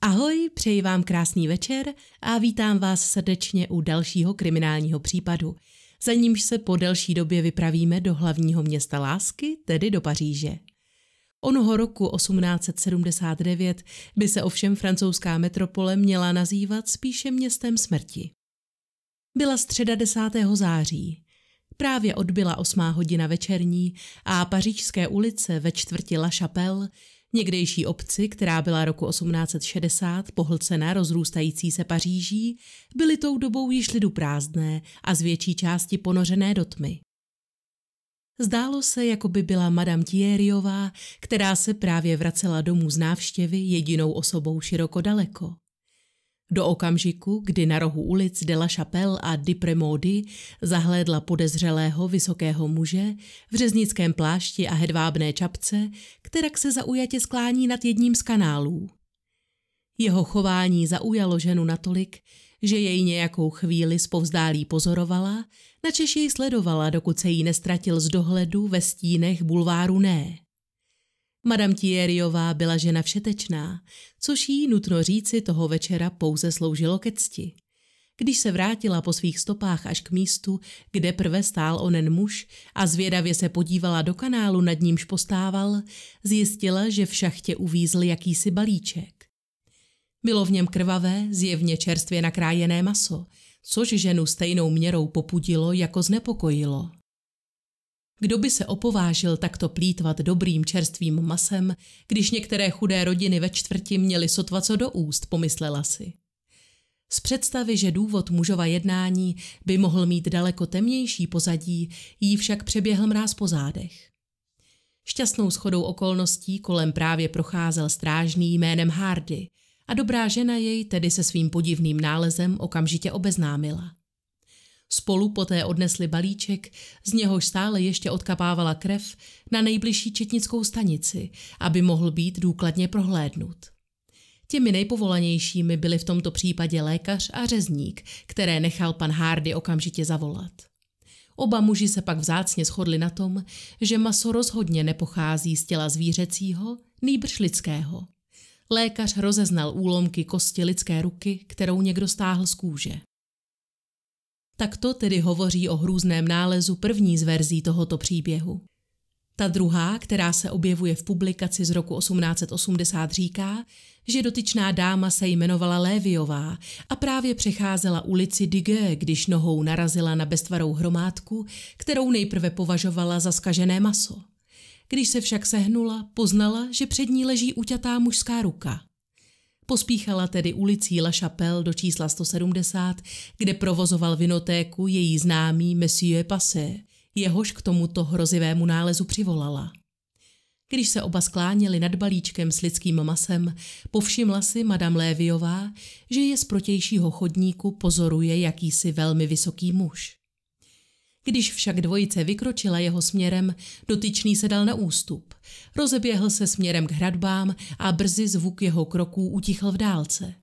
Ahoj, přeji vám krásný večer a vítám vás srdečně u dalšího kriminálního případu, za nímž se po delší době vypravíme do hlavního města lásky, tedy do Paříže. Onoho roku 1879 by se ovšem francouzská metropole měla nazývat spíše městem smrti. Byla středa 10. září. Právě odbyla osmá hodina večerní a pařížské ulice ve čtvrti La Chapelle, někdejší obci, která byla roku 1860 pohlcena rozrůstající se Paříží, byly tou dobou již lidu prázdné a z větší části ponořené do tmy. Zdálo se, jako by byla Madame Thierryová, která se právě vracela domů z návštěvy jedinou osobou široko daleko. Do okamžiku, kdy na rohu ulic de la Chapelle a di Premody zahlédla podezřelého vysokého muže v řeznickém plášti a hedvábné čapce, která se zaujatě sklání nad jedním z kanálů. Jeho chování zaujalo ženu natolik, že jej nějakou chvíli spovzdálí pozorovala Češi ji sledovala, dokud se jí nestratil z dohledu ve stínech bulváru Né. Madame Thierryová byla žena všetečná, což jí, nutno říci, toho večera pouze sloužilo ke cti. Když se vrátila po svých stopách až k místu, kde prve stál onen muž a zvědavě se podívala do kanálu, nad nímž postával, zjistila, že v šachtě uvízl jakýsi balíček. Bylo v něm krvavé, zjevně čerstvě nakrájené maso, což ženu stejnou měrou popudilo jako znepokojilo. Kdo by se opovážil takto plítvat dobrým čerstvým masem, když některé chudé rodiny ve čtvrti měly sotva co do úst, pomyslela si. Z představy, že důvod mužova jednání by mohl mít daleko temnější pozadí, jí však přeběhl mráz po zádech. Šťastnou schodou okolností kolem právě procházel strážný jménem Hardy – a dobrá žena jej tedy se svým podivným nálezem okamžitě obeznámila. Spolu poté odnesli balíček, z něhož stále ještě odkapávala krev, na nejbližší četnickou stanici, aby mohl být důkladně prohlédnut. Těmi nejpovolanějšími byli v tomto případě lékař a řezník, které nechal pan Hardy okamžitě zavolat. Oba muži se pak vzácně shodli na tom, že maso rozhodně nepochází z těla zvířecího, nýbrž lidského lékař rozeznal úlomky kosti lidské ruky, kterou někdo stáhl z kůže. Takto tedy hovoří o hrůzném nálezu první z verzí tohoto příběhu. Ta druhá, která se objevuje v publikaci z roku 1880, říká, že dotyčná dáma se jmenovala Léviová a právě přecházela ulici Digé, když nohou narazila na beztvarou hromádku, kterou nejprve považovala za skažené maso. Když se však sehnula, poznala, že před ní leží uťatá mužská ruka. Pospíchala tedy ulicí La Chapelle do čísla 170, kde provozoval vinotéku její známý Monsieur Passé, jehož k tomuto hrozivému nálezu přivolala. Když se oba skláněli nad balíčkem s lidským masem, povšimla si Madame Léviová, že je z protějšího chodníku pozoruje jakýsi velmi vysoký muž. Když však dvojice vykročila jeho směrem, dotyčný se dal na ústup. Rozeběhl se směrem k hradbám a brzy zvuk jeho kroků utichl v dálce.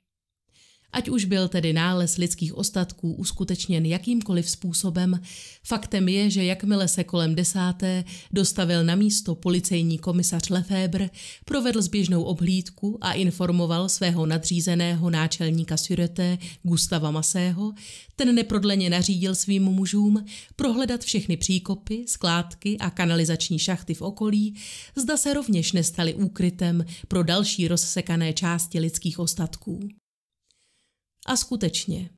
Ať už byl tedy nález lidských ostatků uskutečněn jakýmkoliv způsobem, faktem je, že jakmile se kolem desáté dostavil na místo policejní komisař Lefebvre, provedl zběžnou obhlídku a informoval svého nadřízeného náčelníka Surete Gustava Masého, ten neprodleně nařídil svým mužům prohledat všechny příkopy, skládky a kanalizační šachty v okolí, zda se rovněž nestaly úkrytem pro další rozsekané části lidských ostatků. A skutečně.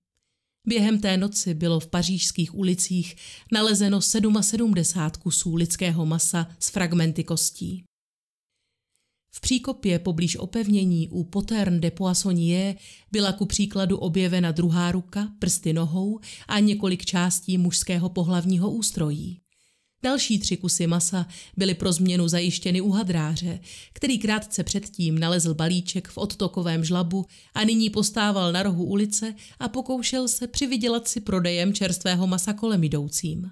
Během té noci bylo v pařížských ulicích nalezeno 77 kusů lidského masa s fragmenty kostí. V příkopě poblíž opevnění u Potern de Poissonnier byla ku příkladu objevena druhá ruka, prsty nohou a několik částí mužského pohlavního ústrojí. Další tři kusy masa byly pro změnu zajištěny u hadráře, který krátce předtím nalezl balíček v odtokovém žlabu a nyní postával na rohu ulice a pokoušel se přivydělat si prodejem čerstvého masa kolem jdoucím.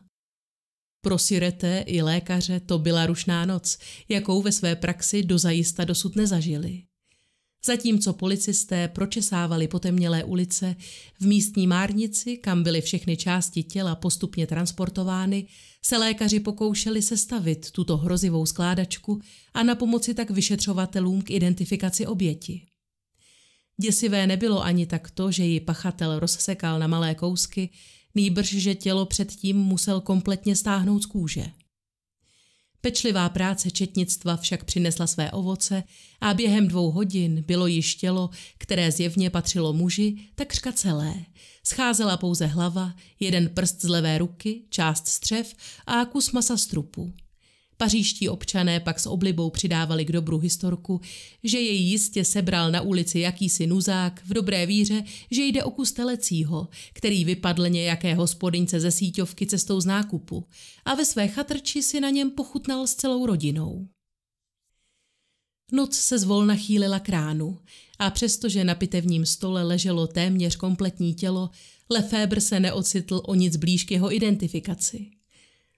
Pro sirete i lékaře to byla rušná noc, jakou ve své praxi zajista dosud nezažili. Zatímco policisté pročesávali potemnělé ulice, v místní márnici, kam byly všechny části těla postupně transportovány, se lékaři pokoušeli sestavit tuto hrozivou skládačku a na pomoci tak vyšetřovatelům k identifikaci oběti. Děsivé nebylo ani tak to, že ji pachatel rozsekal na malé kousky, nýbrž, že tělo předtím musel kompletně stáhnout z kůže. Pečlivá práce četnictva však přinesla své ovoce a během dvou hodin bylo již tělo, které zjevně patřilo muži, takřka celé. Scházela pouze hlava, jeden prst z levé ruky, část střev a kus masa strupu. Paříští občané pak s oblibou přidávali k dobru historku, že jej jistě sebral na ulici jakýsi nuzák v dobré víře, že jde o kus telecího, který vypadl nějaké hospodince ze síťovky cestou z nákupu a ve své chatrči si na něm pochutnal s celou rodinou. Noc se zvolna chýlila kránu a přestože na pitevním stole leželo téměř kompletní tělo, Lefebvre se neocitl o nic blíž k jeho identifikaci.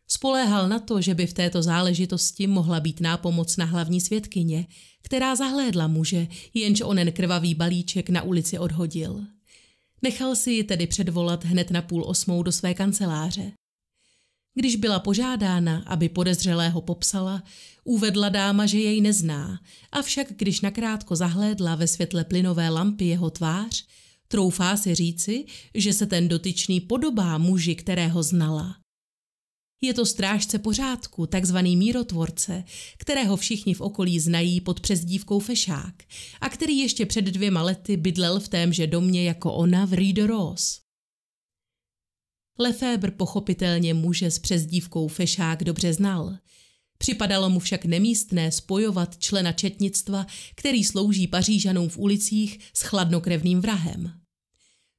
Spoléhal na to, že by v této záležitosti mohla být nápomoc na hlavní světkyně, která zahlédla muže, jenž onen krvavý balíček na ulici odhodil. Nechal si ji tedy předvolat hned na půl osmou do své kanceláře. Když byla požádána, aby podezřelého popsala, uvedla dáma, že jej nezná, avšak když nakrátko zahlédla ve světle plynové lampy jeho tvář, troufá si říci, že se ten dotyčný podobá muži, kterého znala. Je to strážce pořádku, takzvaný mírotvorce, kterého všichni v okolí znají pod přezdívkou Fešák a který ještě před dvěma lety bydlel v témže domě jako ona v Reed Rose. Lefebvre pochopitelně muže s přezdívkou Fešák dobře znal. Připadalo mu však nemístné spojovat člena četnictva, který slouží Pařížanům v ulicích s chladnokrevným vrahem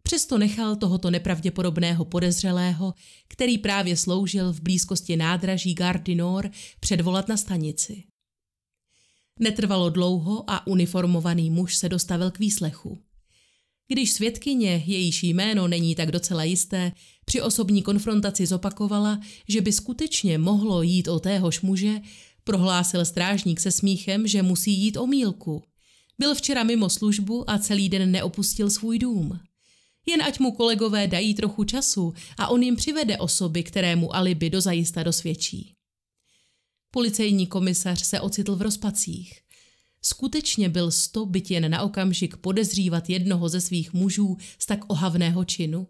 přesto nechal tohoto nepravděpodobného podezřelého, který právě sloužil v blízkosti nádraží Gardinor, předvolat na stanici. Netrvalo dlouho a uniformovaný muž se dostavil k výslechu. Když svědkyně, jejíž jméno není tak docela jisté, při osobní konfrontaci zopakovala, že by skutečně mohlo jít o téhož muže, prohlásil strážník se smíchem, že musí jít o mílku. Byl včera mimo službu a celý den neopustil svůj dům. Jen ať mu kolegové dají trochu času a on jim přivede osoby, které mu alibi dozajista dosvědčí. Policejní komisař se ocitl v rozpacích. Skutečně byl sto byt jen na okamžik podezřívat jednoho ze svých mužů z tak ohavného činu.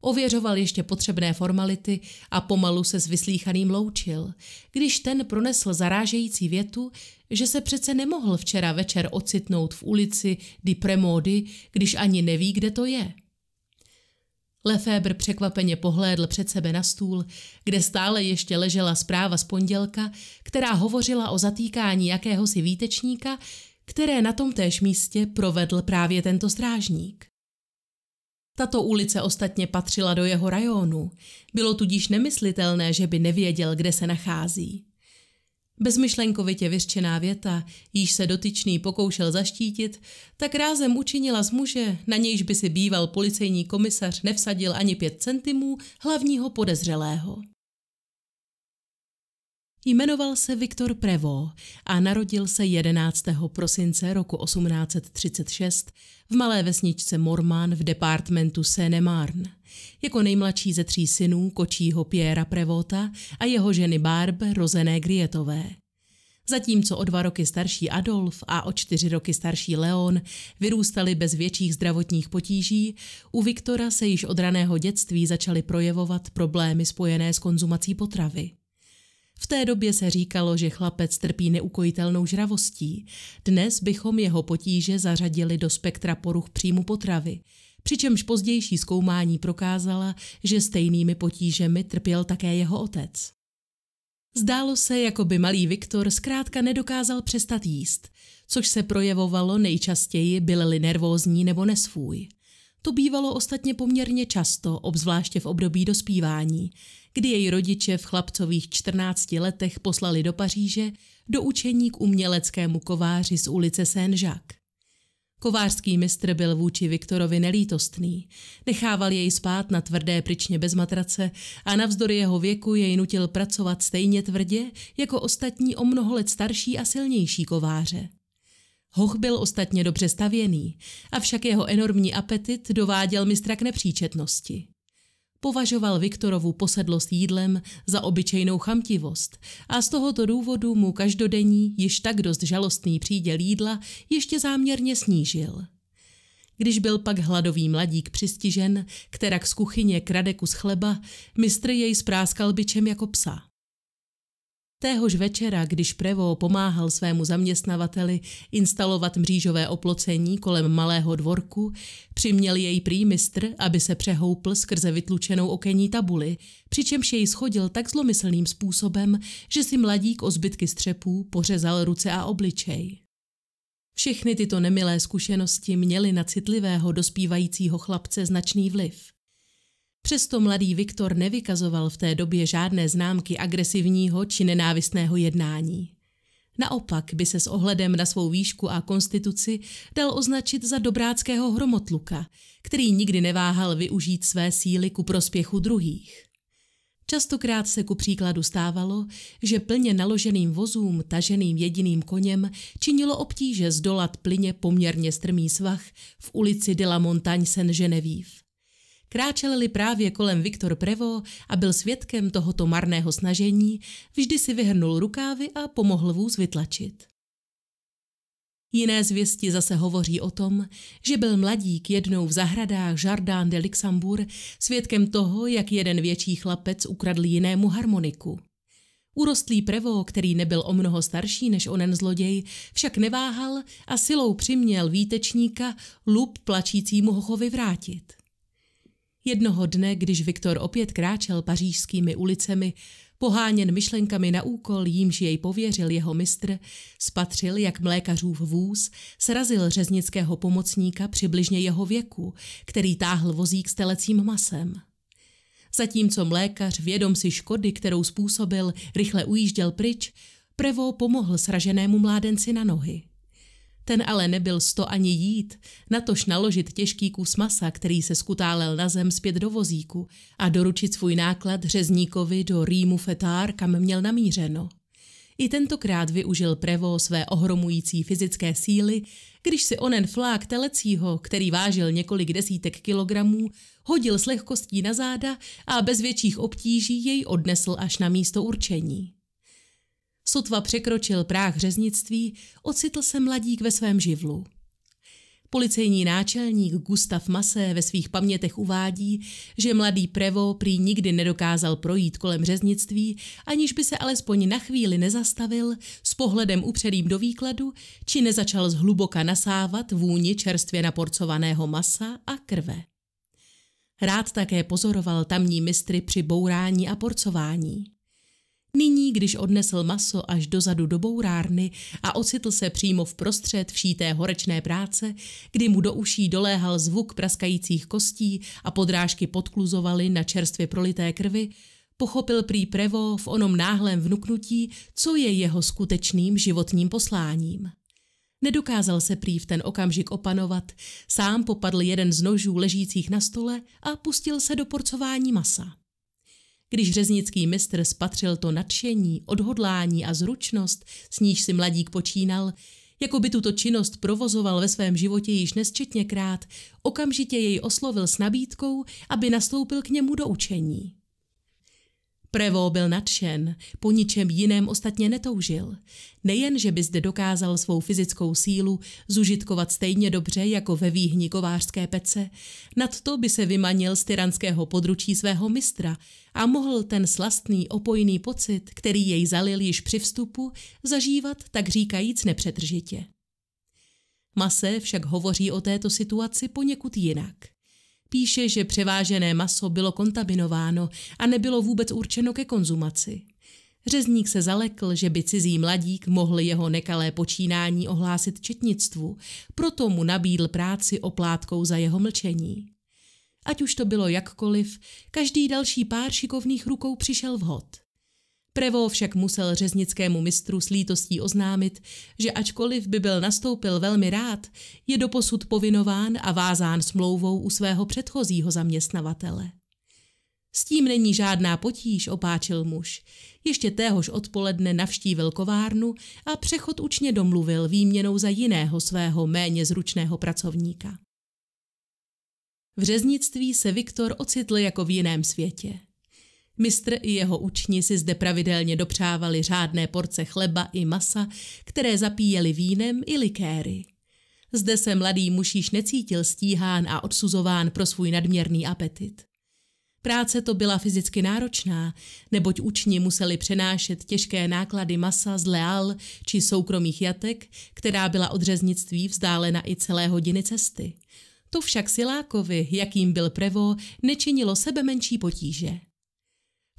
Ověřoval ještě potřebné formality a pomalu se s vyslíchaným loučil, když ten pronesl zarážející větu, že se přece nemohl včera večer ocitnout v ulici Di Premody, když ani neví, kde to je. Lefebvre překvapeně pohlédl před sebe na stůl, kde stále ještě ležela zpráva z pondělka, která hovořila o zatýkání jakéhosi výtečníka, které na tom též místě provedl právě tento strážník. Tato ulice ostatně patřila do jeho rajonu, bylo tudíž nemyslitelné, že by nevěděl, kde se nachází. Bezmyšlenkovitě vyřčená věta, již se dotyčný pokoušel zaštítit, tak rázem učinila z muže, na nějž by si býval policejní komisař nevsadil ani pět centimů, hlavního podezřelého. Jmenoval se Viktor Prevo a narodil se 11. prosince roku 1836 v malé vesničce Morman v departementu Seine-Marne. Jako nejmladší ze tří synů kočího Piera Prevota a jeho ženy Barb rozené Grietové. Zatímco o dva roky starší Adolf a o čtyři roky starší Leon vyrůstali bez větších zdravotních potíží, u Viktora se již od raného dětství začaly projevovat problémy spojené s konzumací potravy. V té době se říkalo, že chlapec trpí neukojitelnou žravostí. Dnes bychom jeho potíže zařadili do spektra poruch příjmu potravy, přičemž pozdější zkoumání prokázala, že stejnými potížemi trpěl také jeho otec. Zdálo se, jako by malý Viktor zkrátka nedokázal přestat jíst, což se projevovalo nejčastěji, byl-li nervózní nebo nesvůj. To bývalo ostatně poměrně často, obzvláště v období dospívání, kdy její rodiče v chlapcových 14 letech poslali do Paříže do učení k uměleckému kováři z ulice Saint-Jacques. Kovářský mistr byl vůči Viktorovi nelítostný. Nechával jej spát na tvrdé pryčně bez matrace a navzdory jeho věku jej nutil pracovat stejně tvrdě jako ostatní o mnoho let starší a silnější kováře. Hoch byl ostatně dobře stavěný, avšak jeho enormní apetit dováděl mistra k nepříčetnosti. Považoval Viktorovu posedlost jídlem za obyčejnou chamtivost a z tohoto důvodu mu každodenní, již tak dost žalostný příděl jídla ještě záměrně snížil. Když byl pak hladový mladík přistižen, která z kuchyně krade kus chleba, mistr jej spráskal byčem jako psa. Téhož večera, když Prevo pomáhal svému zaměstnavateli instalovat mřížové oplocení kolem malého dvorku, přiměl jej prýmistr, aby se přehoupl skrze vytlučenou okenní tabuli, přičemž jej schodil tak zlomyslným způsobem, že si mladík o zbytky střepů pořezal ruce a obličej. Všechny tyto nemilé zkušenosti měly na citlivého dospívajícího chlapce značný vliv. Přesto mladý Viktor nevykazoval v té době žádné známky agresivního či nenávistného jednání. Naopak by se s ohledem na svou výšku a konstituci dal označit za dobráckého hromotluka, který nikdy neváhal využít své síly ku prospěchu druhých. Častokrát se ku příkladu stávalo, že plně naloženým vozům taženým jediným koněm činilo obtíže zdolat plyně poměrně strmý svah v ulici de la Montagne Saint-Genevieve. Kráčel-li právě kolem Viktor Prevo a byl svědkem tohoto marného snažení, vždy si vyhrnul rukávy a pomohl vůz vytlačit. Jiné zvěsti zase hovoří o tom, že byl mladík jednou v zahradách Jardin de Luxembourg svědkem toho, jak jeden větší chlapec ukradl jinému harmoniku. Urostlý prevo, který nebyl o mnoho starší než onen zloděj, však neváhal a silou přiměl výtečníka lup plačícímu hochovi vrátit. Jednoho dne, když Viktor opět kráčel pařížskými ulicemi, poháněn myšlenkami na úkol, jímž jej pověřil jeho mistr, spatřil, jak mlékařův vůz srazil řeznického pomocníka přibližně jeho věku, který táhl vozík s telecím masem. Zatímco mlékař, vědom si škody, kterou způsobil, rychle ujížděl pryč, Prevo pomohl sraženému mládenci na nohy. Ten ale nebyl sto ani jít, natož naložit těžký kus masa, který se skutálel na zem zpět do vozíku a doručit svůj náklad řezníkovi do rýmu fetár, kam měl namířeno. I tentokrát využil Prevo své ohromující fyzické síly, když si onen flák telecího, který vážil několik desítek kilogramů, hodil s lehkostí na záda a bez větších obtíží jej odnesl až na místo určení. Sotva překročil práh řeznictví, ocitl se mladík ve svém živlu. Policejní náčelník Gustav Masé ve svých pamětech uvádí, že mladý Prevo prý nikdy nedokázal projít kolem řeznictví, aniž by se alespoň na chvíli nezastavil, s pohledem upředým do výkladu, či nezačal zhluboka nasávat vůni čerstvě naporcovaného masa a krve. Rád také pozoroval tamní mistry při bourání a porcování. Nyní, když odnesl maso až dozadu do bourárny a ocitl se přímo v prostřed té horečné práce, kdy mu do uší doléhal zvuk praskajících kostí a podrážky podkluzovaly na čerstvě prolité krvi, pochopil prý Prevo v onom náhlém vnuknutí, co je jeho skutečným životním posláním. Nedokázal se prý v ten okamžik opanovat, sám popadl jeden z nožů ležících na stole a pustil se do porcování masa. Když řeznický mistr spatřil to nadšení, odhodlání a zručnost, s níž si mladík počínal, jako by tuto činnost provozoval ve svém životě již nesčetněkrát, okamžitě jej oslovil s nabídkou, aby nastoupil k němu do učení. Prevo byl nadšen, po ničem jiném ostatně netoužil. Nejen, že by zde dokázal svou fyzickou sílu zužitkovat stejně dobře jako ve výhni kovářské pece, nad to by se vymanil z tyranského područí svého mistra a mohl ten slastný opojný pocit, který jej zalil již při vstupu, zažívat tak říkajíc nepřetržitě. Mase však hovoří o této situaci poněkud jinak – Píše, že převážené maso bylo kontaminováno a nebylo vůbec určeno ke konzumaci. Řezník se zalekl, že by cizí mladík mohl jeho nekalé počínání ohlásit četnictvu, proto mu nabídl práci oplátkou za jeho mlčení. Ať už to bylo jakkoliv, každý další pár šikovných rukou přišel vhod. Prevo však musel řeznickému mistru s lítostí oznámit, že ačkoliv by byl nastoupil velmi rád, je doposud povinován a vázán smlouvou u svého předchozího zaměstnavatele. S tím není žádná potíž, opáčil muž. Ještě téhož odpoledne navštívil kovárnu a přechod učně domluvil výměnou za jiného svého méně zručného pracovníka. V řeznictví se Viktor ocitl jako v jiném světě. Mistr i jeho učni si zde pravidelně dopřávali řádné porce chleba i masa, které zapíjeli vínem i likéry. Zde se mladý muž již necítil stíhán a odsuzován pro svůj nadměrný apetit. Práce to byla fyzicky náročná, neboť učni museli přenášet těžké náklady masa z leal či soukromých jatek, která byla od řeznictví vzdálena i celé hodiny cesty. To však Silákovi, jakým byl Prevo, nečinilo sebe menší potíže.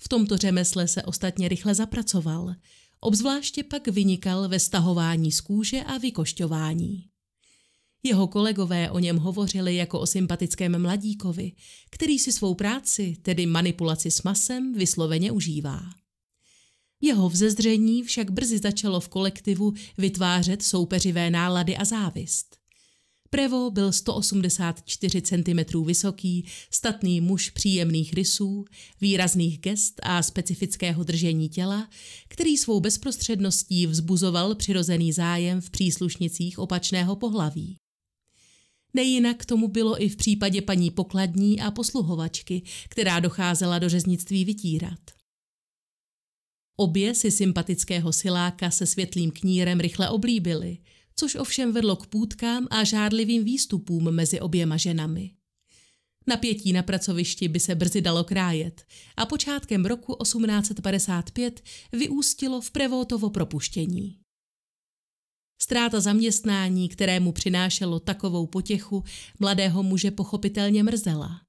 V tomto řemesle se ostatně rychle zapracoval. Obzvláště pak vynikal ve stahování z kůže a vykošťování. Jeho kolegové o něm hovořili jako o sympatickém mladíkovi, který si svou práci, tedy manipulaci s masem, vysloveně užívá. Jeho vzezření však brzy začalo v kolektivu vytvářet soupeřivé nálady a závist. Prevo byl 184 cm vysoký, statný muž příjemných rysů, výrazných gest a specifického držení těla, který svou bezprostředností vzbuzoval přirozený zájem v příslušnicích opačného pohlaví. Nejinak tomu bylo i v případě paní pokladní a posluhovačky, která docházela do řeznictví vytírat. Obě si sympatického siláka se světlým knírem rychle oblíbili – což ovšem vedlo k půdkám a žádlivým výstupům mezi oběma ženami. Napětí na pracovišti by se brzy dalo krájet a počátkem roku 1855 vyústilo v Prevotovo propuštění. Stráta zaměstnání, které mu přinášelo takovou potěchu, mladého muže pochopitelně mrzela.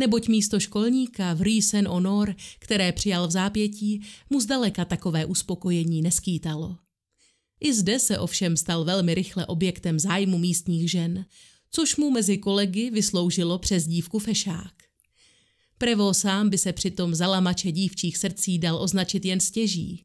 Neboť místo školníka v Rýsen Honor, které přijal v zápětí, mu zdaleka takové uspokojení neskýtalo. I zde se ovšem stal velmi rychle objektem zájmu místních žen, což mu mezi kolegy vysloužilo přes dívku Fešák. Prevo sám by se přitom za lamače dívčích srdcí dal označit jen stěží.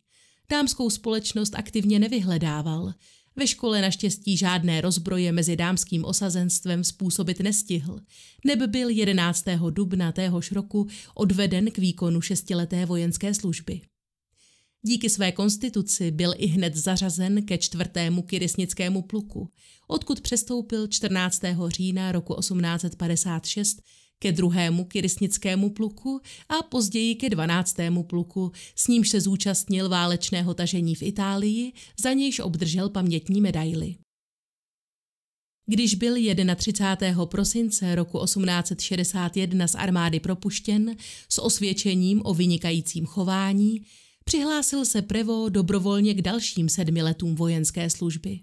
Dámskou společnost aktivně nevyhledával. Ve škole naštěstí žádné rozbroje mezi dámským osazenstvem způsobit nestihl, neb byl 11. dubna téhož roku odveden k výkonu šestileté vojenské služby. Díky své konstituci byl i hned zařazen ke čtvrtému kyrisnickému pluku, odkud přestoupil 14. října roku 1856 ke druhému kyrisnickému pluku a později ke 12. pluku, s nímž se zúčastnil válečného tažení v Itálii, za nějž obdržel pamětní medaily. Když byl 31. prosince roku 1861 z armády propuštěn s osvědčením o vynikajícím chování, Přihlásil se Prevo dobrovolně k dalším sedmi letům vojenské služby.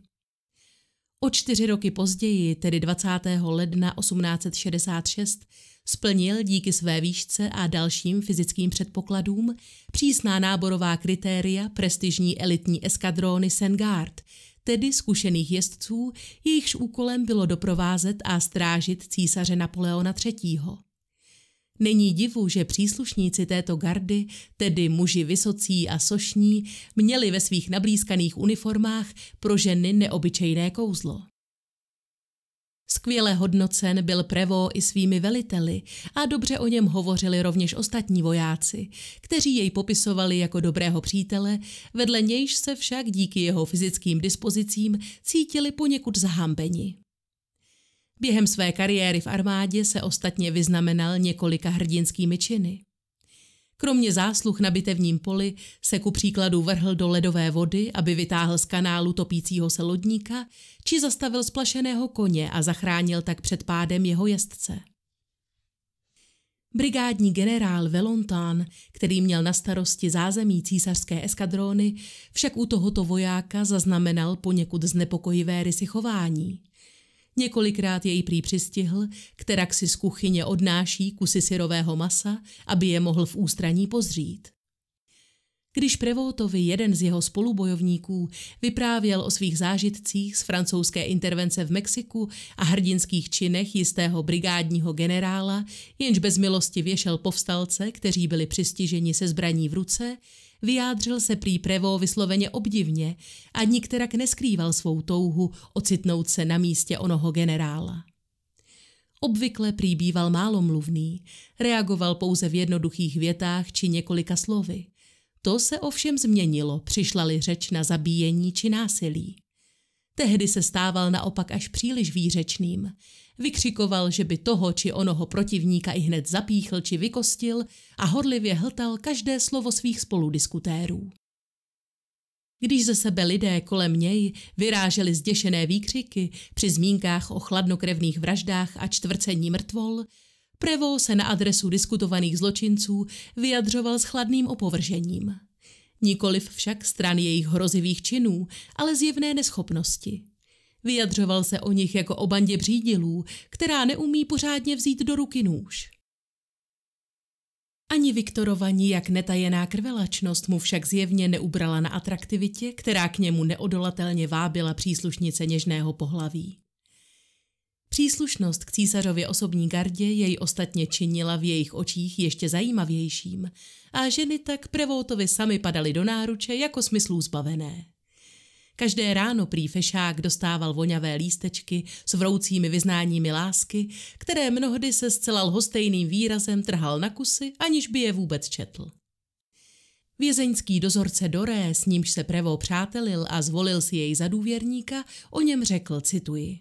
O čtyři roky později, tedy 20. ledna 1866, splnil díky své výšce a dalším fyzickým předpokladům přísná náborová kritéria prestižní elitní eskadrony Sengard, tedy zkušených jezdců, jejichž úkolem bylo doprovázet a strážit císaře Napoleona III. Není divu, že příslušníci této gardy, tedy muži vysocí a sošní, měli ve svých nablízkaných uniformách pro ženy neobyčejné kouzlo. Skvěle hodnocen byl Prevo i svými veliteli a dobře o něm hovořili rovněž ostatní vojáci, kteří jej popisovali jako dobrého přítele, vedle nějž se však díky jeho fyzickým dispozicím cítili poněkud zahambeni. Během své kariéry v armádě se ostatně vyznamenal několika hrdinskými činy. Kromě zásluh na bitevním poli se ku příkladu vrhl do ledové vody, aby vytáhl z kanálu topícího se lodníka, či zastavil splašeného koně a zachránil tak před pádem jeho jezdce. Brigádní generál Velontán, který měl na starosti zázemí císařské eskadrony, však u tohoto vojáka zaznamenal poněkud znepokojivé rysy chování. Několikrát jej prý přistihl, která si z kuchyně odnáší kusy syrového masa, aby je mohl v ústraní pozřít. Když Prevótovi jeden z jeho spolubojovníků vyprávěl o svých zážitcích z francouzské intervence v Mexiku a hrdinských činech jistého brigádního generála, jenž bez milosti věšel povstalce, kteří byli přistiženi se zbraní v ruce, Vyjádřil se prý Prevo vysloveně obdivně a nikterak neskrýval svou touhu ocitnout se na místě onoho generála. Obvykle prý býval málomluvný, reagoval pouze v jednoduchých větách či několika slovy. To se ovšem změnilo, přišla-li řeč na zabíjení či násilí. Tehdy se stával naopak až příliš výřečným, Vykřikoval, že by toho či onoho protivníka i hned zapíchl či vykostil a horlivě hltal každé slovo svých spoludiskutérů. Když ze sebe lidé kolem něj vyráželi zděšené výkřiky při zmínkách o chladnokrevných vraždách a čtvrcení mrtvol, Prevo se na adresu diskutovaných zločinců vyjadřoval s chladným opovržením. Nikoliv však stran jejich hrozivých činů, ale zjevné neschopnosti. Vyjadřoval se o nich jako o bandě břídilů, která neumí pořádně vzít do ruky nůž. Ani Viktorova nijak netajená krvelačnost mu však zjevně neubrala na atraktivitě, která k němu neodolatelně vábila příslušnice něžného pohlaví. Příslušnost k císařově osobní gardě jej ostatně činila v jejich očích ještě zajímavějším a ženy tak prevótovi sami padaly do náruče jako smyslů zbavené. Každé ráno prý fešák dostával voňavé lístečky s vroucími vyznáními lásky, které mnohdy se zcela lhostejným výrazem trhal na kusy, aniž by je vůbec četl. Vězeňský dozorce Doré, s nímž se Prevo přátelil a zvolil si jej za důvěrníka, o něm řekl, cituji.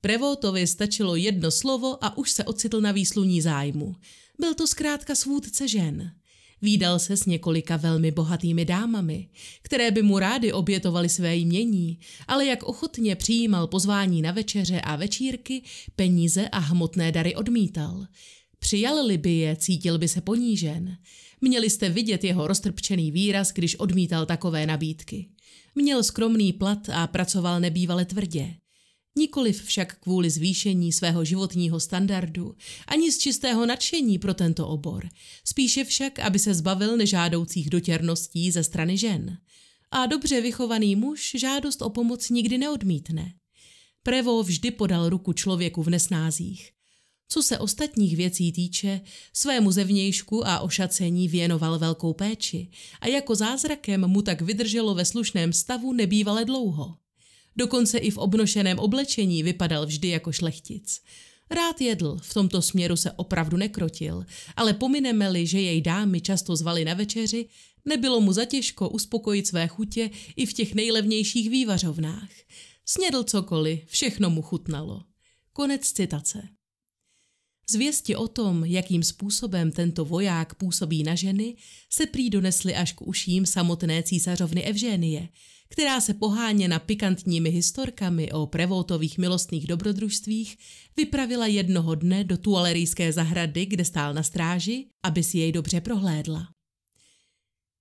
Prevotovi stačilo jedno slovo a už se ocitl na výsluní zájmu. Byl to zkrátka svůdce žen. Výdal se s několika velmi bohatými dámami, které by mu rády obětovaly své jmění, ale jak ochotně přijímal pozvání na večeře a večírky, peníze a hmotné dary odmítal. Přijal-li by je, cítil by se ponížen. Měli jste vidět jeho roztrpčený výraz, když odmítal takové nabídky. Měl skromný plat a pracoval nebývale tvrdě nikoliv však kvůli zvýšení svého životního standardu, ani z čistého nadšení pro tento obor, spíše však, aby se zbavil nežádoucích dotěrností ze strany žen. A dobře vychovaný muž žádost o pomoc nikdy neodmítne. Prevo vždy podal ruku člověku v nesnázích. Co se ostatních věcí týče, svému zevnějšku a ošacení věnoval velkou péči a jako zázrakem mu tak vydrželo ve slušném stavu nebývale dlouho. Dokonce i v obnošeném oblečení vypadal vždy jako šlechtic. Rád jedl, v tomto směru se opravdu nekrotil, ale pomineme-li, že jej dámy často zvali na večeři, nebylo mu zatěžko uspokojit své chutě i v těch nejlevnějších vývařovnách. Snědl cokoliv, všechno mu chutnalo. Konec citace. Zvěsti o tom, jakým způsobem tento voják působí na ženy, se prý donesly až k uším samotné císařovny Evženie – která se poháněna pikantními historkami o prevoltových milostných dobrodružstvích vypravila jednoho dne do tualerijské zahrady, kde stál na stráži, aby si jej dobře prohlédla.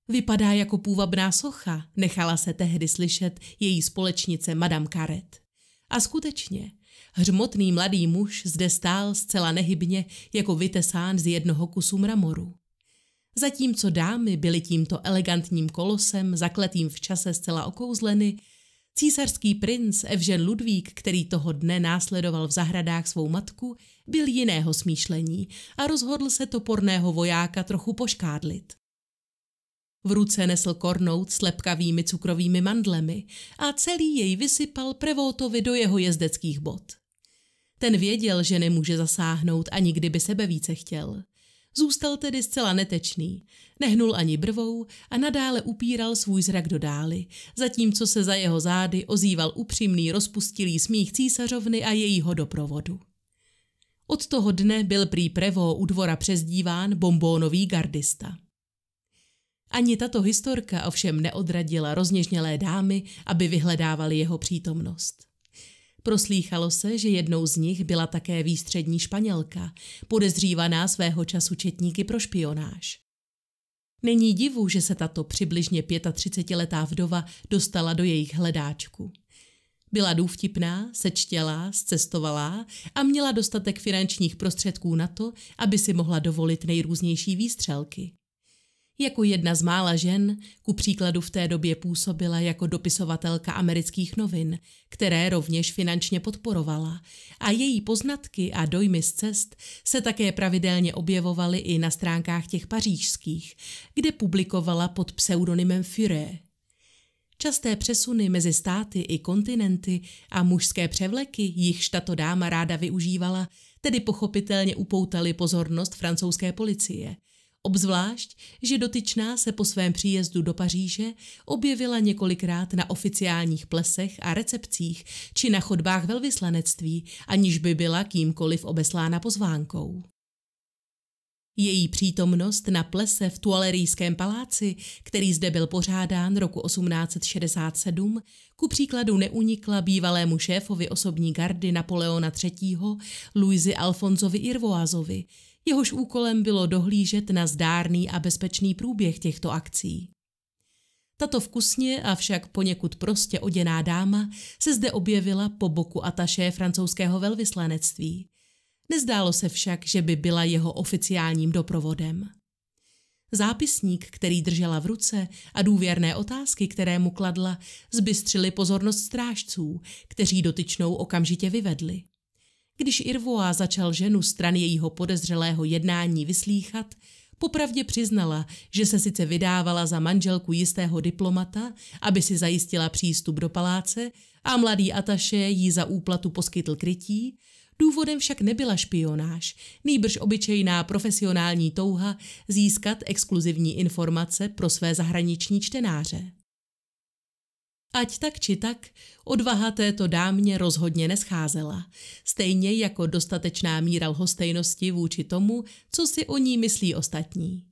Vypadá jako půvabná socha, nechala se tehdy slyšet její společnice Madame Karet. A skutečně, hřmotný mladý muž zde stál zcela nehybně jako vytesán z jednoho kusu mramoru. Zatímco dámy byly tímto elegantním kolosem, zakletým v čase zcela okouzleny, císařský princ Evžen Ludvík, který toho dne následoval v zahradách svou matku, byl jiného smýšlení a rozhodl se toporného vojáka trochu poškádlit. V ruce nesl kornout s lepkavými cukrovými mandlemi a celý jej vysypal Prevótovi do jeho jezdeckých bot. Ten věděl, že nemůže zasáhnout ani kdyby sebe více chtěl – Zůstal tedy zcela netečný. Nehnul ani brvou a nadále upíral svůj zrak do dály, zatímco se za jeho zády ozýval upřímný rozpustilý smích císařovny a jejího doprovodu. Od toho dne byl prý Prevo u dvora přezdíván bombónový gardista. Ani tato historka ovšem neodradila rozněžnělé dámy, aby vyhledávali jeho přítomnost. Proslýchalo se, že jednou z nich byla také výstřední španělka, podezřívaná svého času četníky pro špionáž. Není divu, že se tato přibližně 35-letá vdova dostala do jejich hledáčku. Byla důvtipná, sečtělá, zcestovalá a měla dostatek finančních prostředků na to, aby si mohla dovolit nejrůznější výstřelky. Jako jedna z mála žen, ku příkladu v té době působila jako dopisovatelka amerických novin, které rovněž finančně podporovala, a její poznatky a dojmy z cest se také pravidelně objevovaly i na stránkách těch pařížských, kde publikovala pod pseudonymem Führer. Časté přesuny mezi státy i kontinenty a mužské převleky, jichž tato dáma ráda využívala, tedy pochopitelně upoutali pozornost francouzské policie, Obzvlášť, že dotyčná se po svém příjezdu do Paříže objevila několikrát na oficiálních plesech a recepcích či na chodbách velvyslanectví, aniž by byla kýmkoliv obeslána pozvánkou. Její přítomnost na plese v Tuolerijském paláci, který zde byl pořádán roku 1867, ku příkladu neunikla bývalému šéfovi osobní gardy Napoleona III. Luizi Alfonzovi Irvoázovi, jehož úkolem bylo dohlížet na zdárný a bezpečný průběh těchto akcí. Tato vkusně, avšak poněkud prostě oděná dáma se zde objevila po boku ataše francouzského velvyslanectví. Nezdálo se však, že by byla jeho oficiálním doprovodem. Zápisník, který držela v ruce a důvěrné otázky, které mu kladla, zbystřili pozornost strážců, kteří dotyčnou okamžitě vyvedli. Když Irvoa začal ženu stran jejího podezřelého jednání vyslíchat, popravdě přiznala, že se sice vydávala za manželku jistého diplomata, aby si zajistila přístup do paláce a mladý Ataše jí za úplatu poskytl krytí, důvodem však nebyla špionáž, nýbrž obyčejná profesionální touha získat exkluzivní informace pro své zahraniční čtenáře. Ať tak či tak, odvaha této dámě rozhodně nescházela, stejně jako dostatečná míra lhostejnosti vůči tomu, co si o ní myslí ostatní.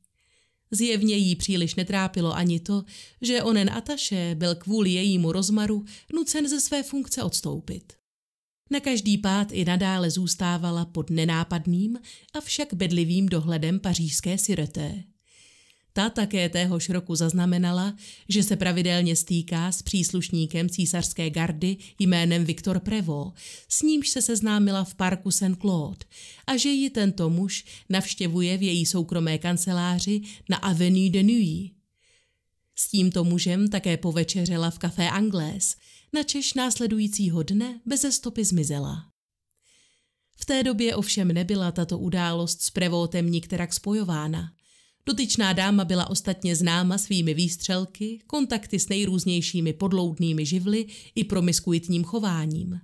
Zjevně jí příliš netrápilo ani to, že onen Ataše byl kvůli jejímu rozmaru nucen ze své funkce odstoupit. Na každý pád i nadále zůstávala pod nenápadným, avšak bedlivým dohledem pařížské syreté. Ta také téhož roku zaznamenala, že se pravidelně stýká s příslušníkem císařské gardy jménem Viktor Prevo, s nímž se seznámila v parku St. Claude a že ji tento muž navštěvuje v její soukromé kanceláři na Avenue de Nuit. S tímto mužem také povečeřela v Café Anglés, načež následujícího dne beze stopy zmizela. V té době ovšem nebyla tato událost s Prevotem nikterak spojována – Dotyčná dáma byla ostatně známa svými výstřelky, kontakty s nejrůznějšími podloudnými živly i promiskuitním chováním.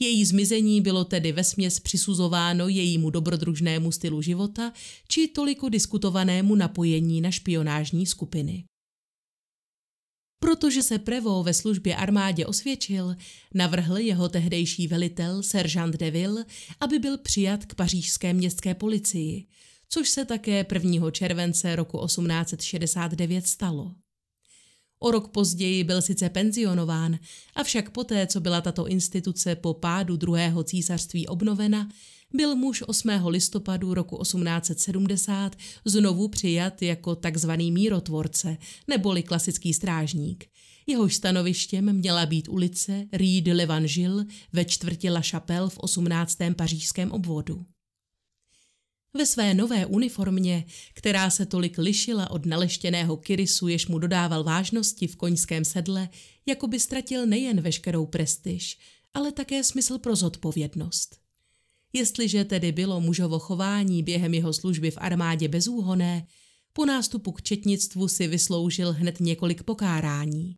Její zmizení bylo tedy vesměs přisuzováno jejímu dobrodružnému stylu života či toliko diskutovanému napojení na špionážní skupiny. Protože se Prevo ve službě armádě osvědčil, navrhl jeho tehdejší velitel seržant Deville, aby byl přijat k pařížské městské policii – což se také 1. července roku 1869 stalo. O rok později byl sice penzionován, avšak poté, co byla tato instituce po pádu druhého císařství obnovena, byl muž 8. listopadu roku 1870 znovu přijat jako tzv. mírotvorce, neboli klasický strážník. Jehož stanovištěm měla být ulice Rue de Levangil ve čtvrti La Chapelle v 18. pařížském obvodu ve své nové uniformě, která se tolik lišila od naleštěného kyrisu, jež mu dodával vážnosti v koňském sedle, jako by ztratil nejen veškerou prestiž, ale také smysl pro zodpovědnost. Jestliže tedy bylo mužovo chování během jeho služby v armádě bezúhoné, po nástupu k četnictvu si vysloužil hned několik pokárání.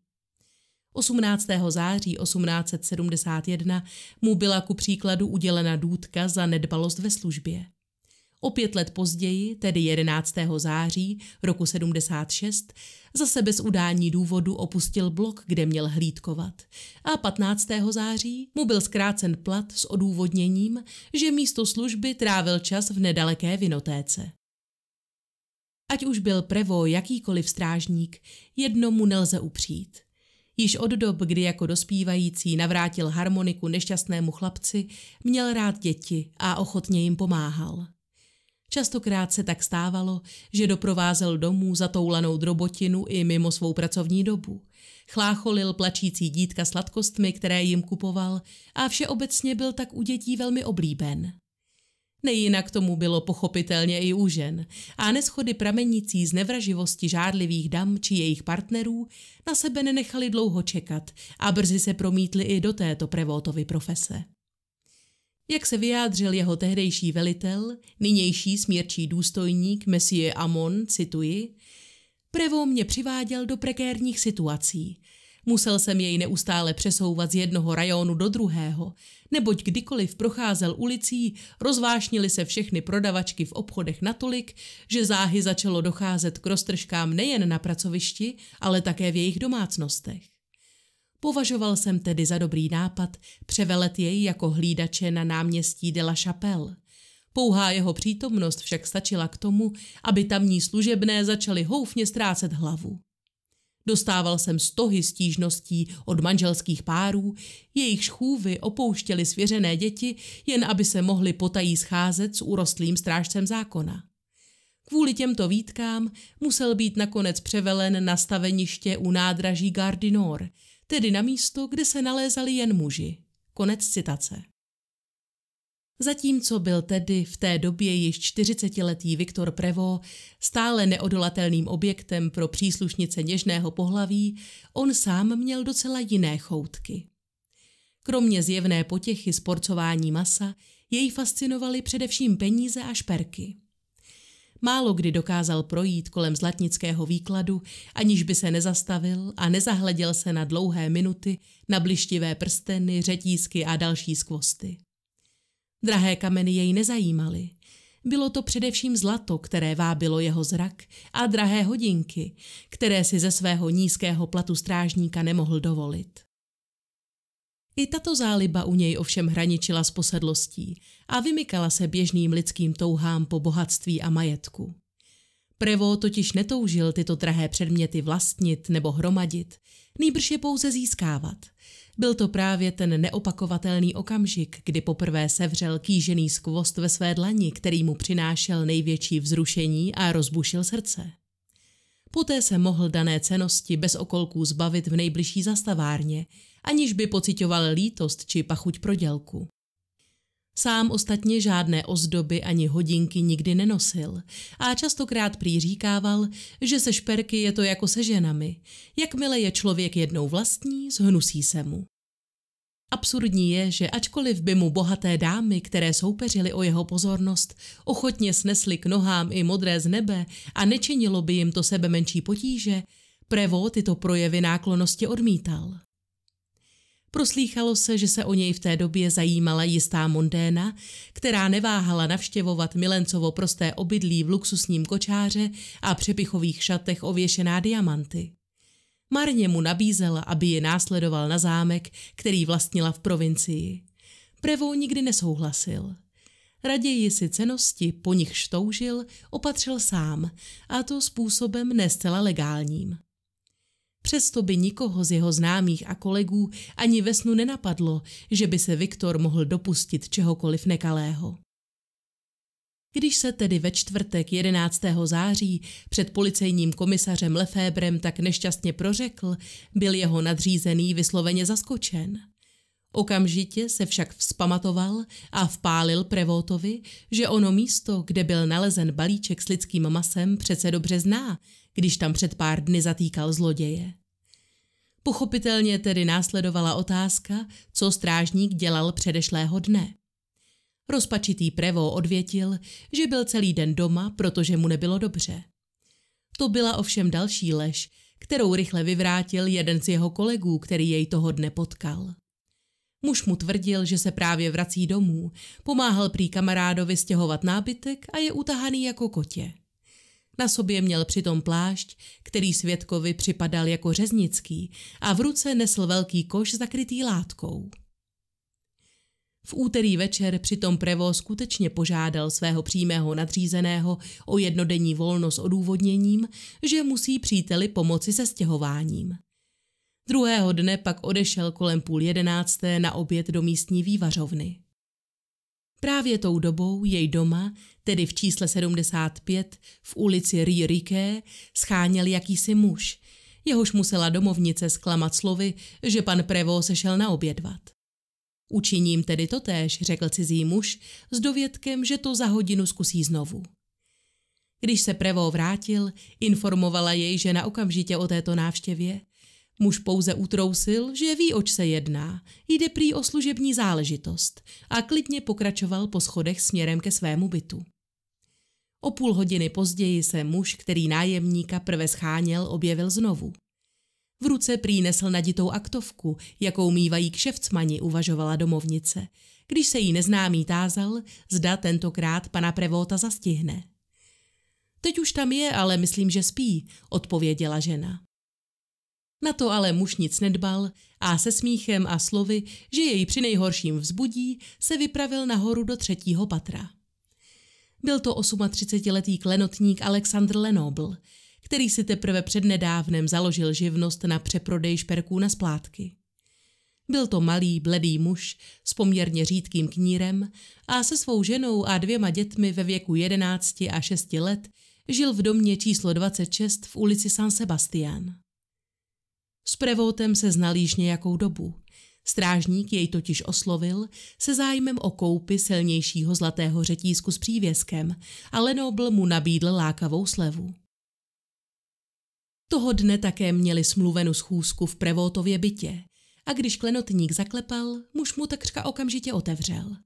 18. září 1871 mu byla ku příkladu udělena důtka za nedbalost ve službě. O pět let později, tedy 11. září roku 76, zase bez udání důvodu opustil blok, kde měl hlídkovat. A 15. září mu byl zkrácen plat s odůvodněním, že místo služby trávil čas v nedaleké vinotéce. Ať už byl Prevo jakýkoliv strážník, jednomu nelze upřít. Již od dob, kdy jako dospívající navrátil harmoniku nešťastnému chlapci, měl rád děti a ochotně jim pomáhal. Častokrát se tak stávalo, že doprovázel domů zatoulanou drobotinu i mimo svou pracovní dobu. Chlácholil plačící dítka sladkostmi, které jim kupoval a všeobecně byl tak u dětí velmi oblíben. Nejinak tomu bylo pochopitelně i u žen a neschody pramenící z nevraživosti žádlivých dam či jejich partnerů na sebe nenechali dlouho čekat a brzy se promítli i do této prevótovy profese. Jak se vyjádřil jeho tehdejší velitel, nynější smírčí důstojník Messie Amon, cituji, Prevo mě přiváděl do prekérních situací. Musel jsem jej neustále přesouvat z jednoho rajonu do druhého, neboť kdykoliv procházel ulicí, rozvášnili se všechny prodavačky v obchodech natolik, že záhy začalo docházet k roztržkám nejen na pracovišti, ale také v jejich domácnostech. Považoval jsem tedy za dobrý nápad převelet jej jako hlídače na náměstí de la Chapelle. Pouhá jeho přítomnost však stačila k tomu, aby tamní služebné začaly houfně ztrácet hlavu. Dostával jsem stohy stížností od manželských párů, jejich chůvy opouštěly svěřené děti, jen aby se mohli potají scházet s urostlým strážcem zákona. Kvůli těmto výtkám musel být nakonec převelen na staveniště u nádraží Gardinor – tedy na místo, kde se nalézali jen muži. Konec citace. Zatímco byl tedy v té době již 40-letý Viktor Prevo stále neodolatelným objektem pro příslušnice něžného pohlaví, on sám měl docela jiné choutky. Kromě zjevné potěchy sporcování masa, jej fascinovaly především peníze a šperky. Málo kdy dokázal projít kolem zlatnického výkladu, aniž by se nezastavil a nezahleděl se na dlouhé minuty, na blištivé prsteny, řetízky a další skvosty. Drahé kameny jej nezajímaly. Bylo to především zlato, které vábilo jeho zrak a drahé hodinky, které si ze svého nízkého platu strážníka nemohl dovolit. I tato záliba u něj ovšem hraničila s posedlostí a vymykala se běžným lidským touhám po bohatství a majetku. Prevo totiž netoužil tyto drahé předměty vlastnit nebo hromadit, nýbrž je pouze získávat. Byl to právě ten neopakovatelný okamžik, kdy poprvé sevřel kýžený skvost ve své dlani, který mu přinášel největší vzrušení a rozbušil srdce. Poté se mohl dané cenosti bez okolků zbavit v nejbližší zastavárně – aniž by pocitoval lítost či pachuť dělku. Sám ostatně žádné ozdoby ani hodinky nikdy nenosil a častokrát prý říkával, že se šperky je to jako se ženami. Jakmile je člověk jednou vlastní, zhnusí se mu. Absurdní je, že ačkoliv by mu bohaté dámy, které soupeřily o jeho pozornost, ochotně snesly k nohám i modré z nebe a nečinilo by jim to sebe menší potíže, Prevo tyto projevy náklonosti odmítal. Proslýchalo se, že se o něj v té době zajímala jistá Mondéna, která neváhala navštěvovat Milencovo prosté obydlí v luxusním kočáře a přepichových šatech ověšená diamanty. Marně mu nabízela, aby je následoval na zámek, který vlastnila v provincii. Prevou nikdy nesouhlasil. Raději si cenosti, po nichž toužil, opatřil sám, a to způsobem nestela legálním. Přesto by nikoho z jeho známých a kolegů ani ve snu nenapadlo, že by se Viktor mohl dopustit čehokoliv nekalého. Když se tedy ve čtvrtek 11. září před policejním komisařem Lefébrem tak nešťastně prořekl, byl jeho nadřízený vysloveně zaskočen. Okamžitě se však vzpamatoval a vpálil Prevotovi, že ono místo, kde byl nalezen balíček s lidským masem, přece dobře zná když tam před pár dny zatýkal zloděje. Pochopitelně tedy následovala otázka, co strážník dělal předešlého dne. Rozpačitý Prevo odvětil, že byl celý den doma, protože mu nebylo dobře. To byla ovšem další lež, kterou rychle vyvrátil jeden z jeho kolegů, který jej toho dne potkal. Muž mu tvrdil, že se právě vrací domů, pomáhal prý kamarádovi stěhovat nábytek a je utahaný jako kotě. Na sobě měl přitom plášť, který světkovi připadal jako řeznický a v ruce nesl velký koš zakrytý látkou. V úterý večer přitom Prevo skutečně požádal svého přímého nadřízeného o jednodenní volno s odůvodněním, že musí příteli pomoci se stěhováním. Druhého dne pak odešel kolem půl jedenácté na oběd do místní vývařovny. Právě tou dobou jej doma tedy v čísle 75, v ulici Rírike, scháněl jakýsi muž. Jehož musela domovnice zklamat slovy, že pan Prevo se šel naobědvat. Učiním tedy totéž, řekl cizí muž, s dovědkem, že to za hodinu zkusí znovu. Když se Prevo vrátil, informovala jej žena okamžitě o této návštěvě. Muž pouze utrousil, že ví, oč se jedná, jde prý o služební záležitost a klidně pokračoval po schodech směrem ke svému bytu. O půl hodiny později se muž, který nájemníka prve scháněl, objevil znovu. V ruce přinesl naditou aktovku, jakou mývají kšefcmani, uvažovala domovnice. Když se jí neznámý tázal, zda tentokrát pana Prevota zastihne. Teď už tam je, ale myslím, že spí, odpověděla žena. Na to ale muž nic nedbal a se smíchem a slovy, že jej při nejhorším vzbudí, se vypravil nahoru do třetího patra. Byl to 38-letý klenotník Alexandr Lenoble, který si teprve přednedávnem založil živnost na přeprodej šperků na splátky. Byl to malý, bledý muž s poměrně řídkým knírem a se svou ženou a dvěma dětmi ve věku 11 a 6 let žil v domě číslo 26 v ulici San Sebastián. S prevoutem se znal již nějakou dobu Strážník jej totiž oslovil se zájmem o koupy silnějšího zlatého řetízku s přívěskem a Lenobl mu nabídl lákavou slevu. Toho dne také měli smluvenu schůzku v Prevotově bytě a když klenotník zaklepal, muž mu takřka okamžitě otevřel.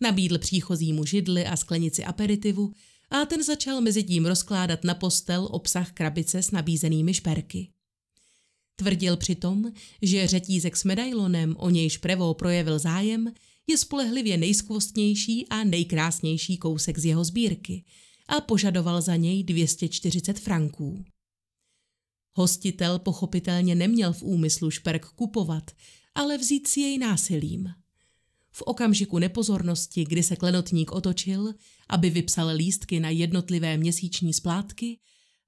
Nabídl příchozímu židli a sklenici aperitivu a ten začal mezi tím rozkládat na postel obsah krabice s nabízenými šperky. Tvrdil přitom, že řetízek s medailonem, o nějž Prevo projevil zájem, je spolehlivě nejskvostnější a nejkrásnější kousek z jeho sbírky a požadoval za něj 240 franků. Hostitel pochopitelně neměl v úmyslu šperk kupovat, ale vzít si jej násilím. V okamžiku nepozornosti, kdy se klenotník otočil, aby vypsal lístky na jednotlivé měsíční splátky,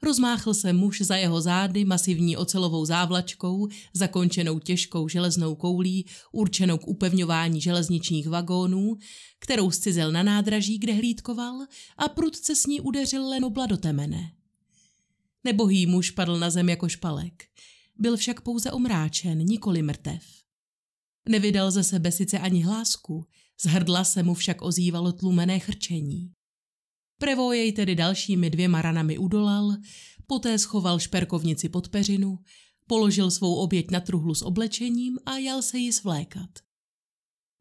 Rozmáchl se muž za jeho zády masivní ocelovou závlačkou, zakončenou těžkou železnou koulí, určenou k upevňování železničních vagónů, kterou scizel na nádraží, kde hlídkoval a prudce s ní udeřil Lenobla do temene. Nebohý muž padl na zem jako špalek. Byl však pouze omráčen, nikoli mrtev. Nevydal ze sebe sice ani hlásku, z hrdla se mu však ozývalo tlumené chrčení. Prevo jej tedy dalšími dvěma ranami udolal, poté schoval šperkovnici pod peřinu, položil svou oběť na truhlu s oblečením a jal se ji svlékat.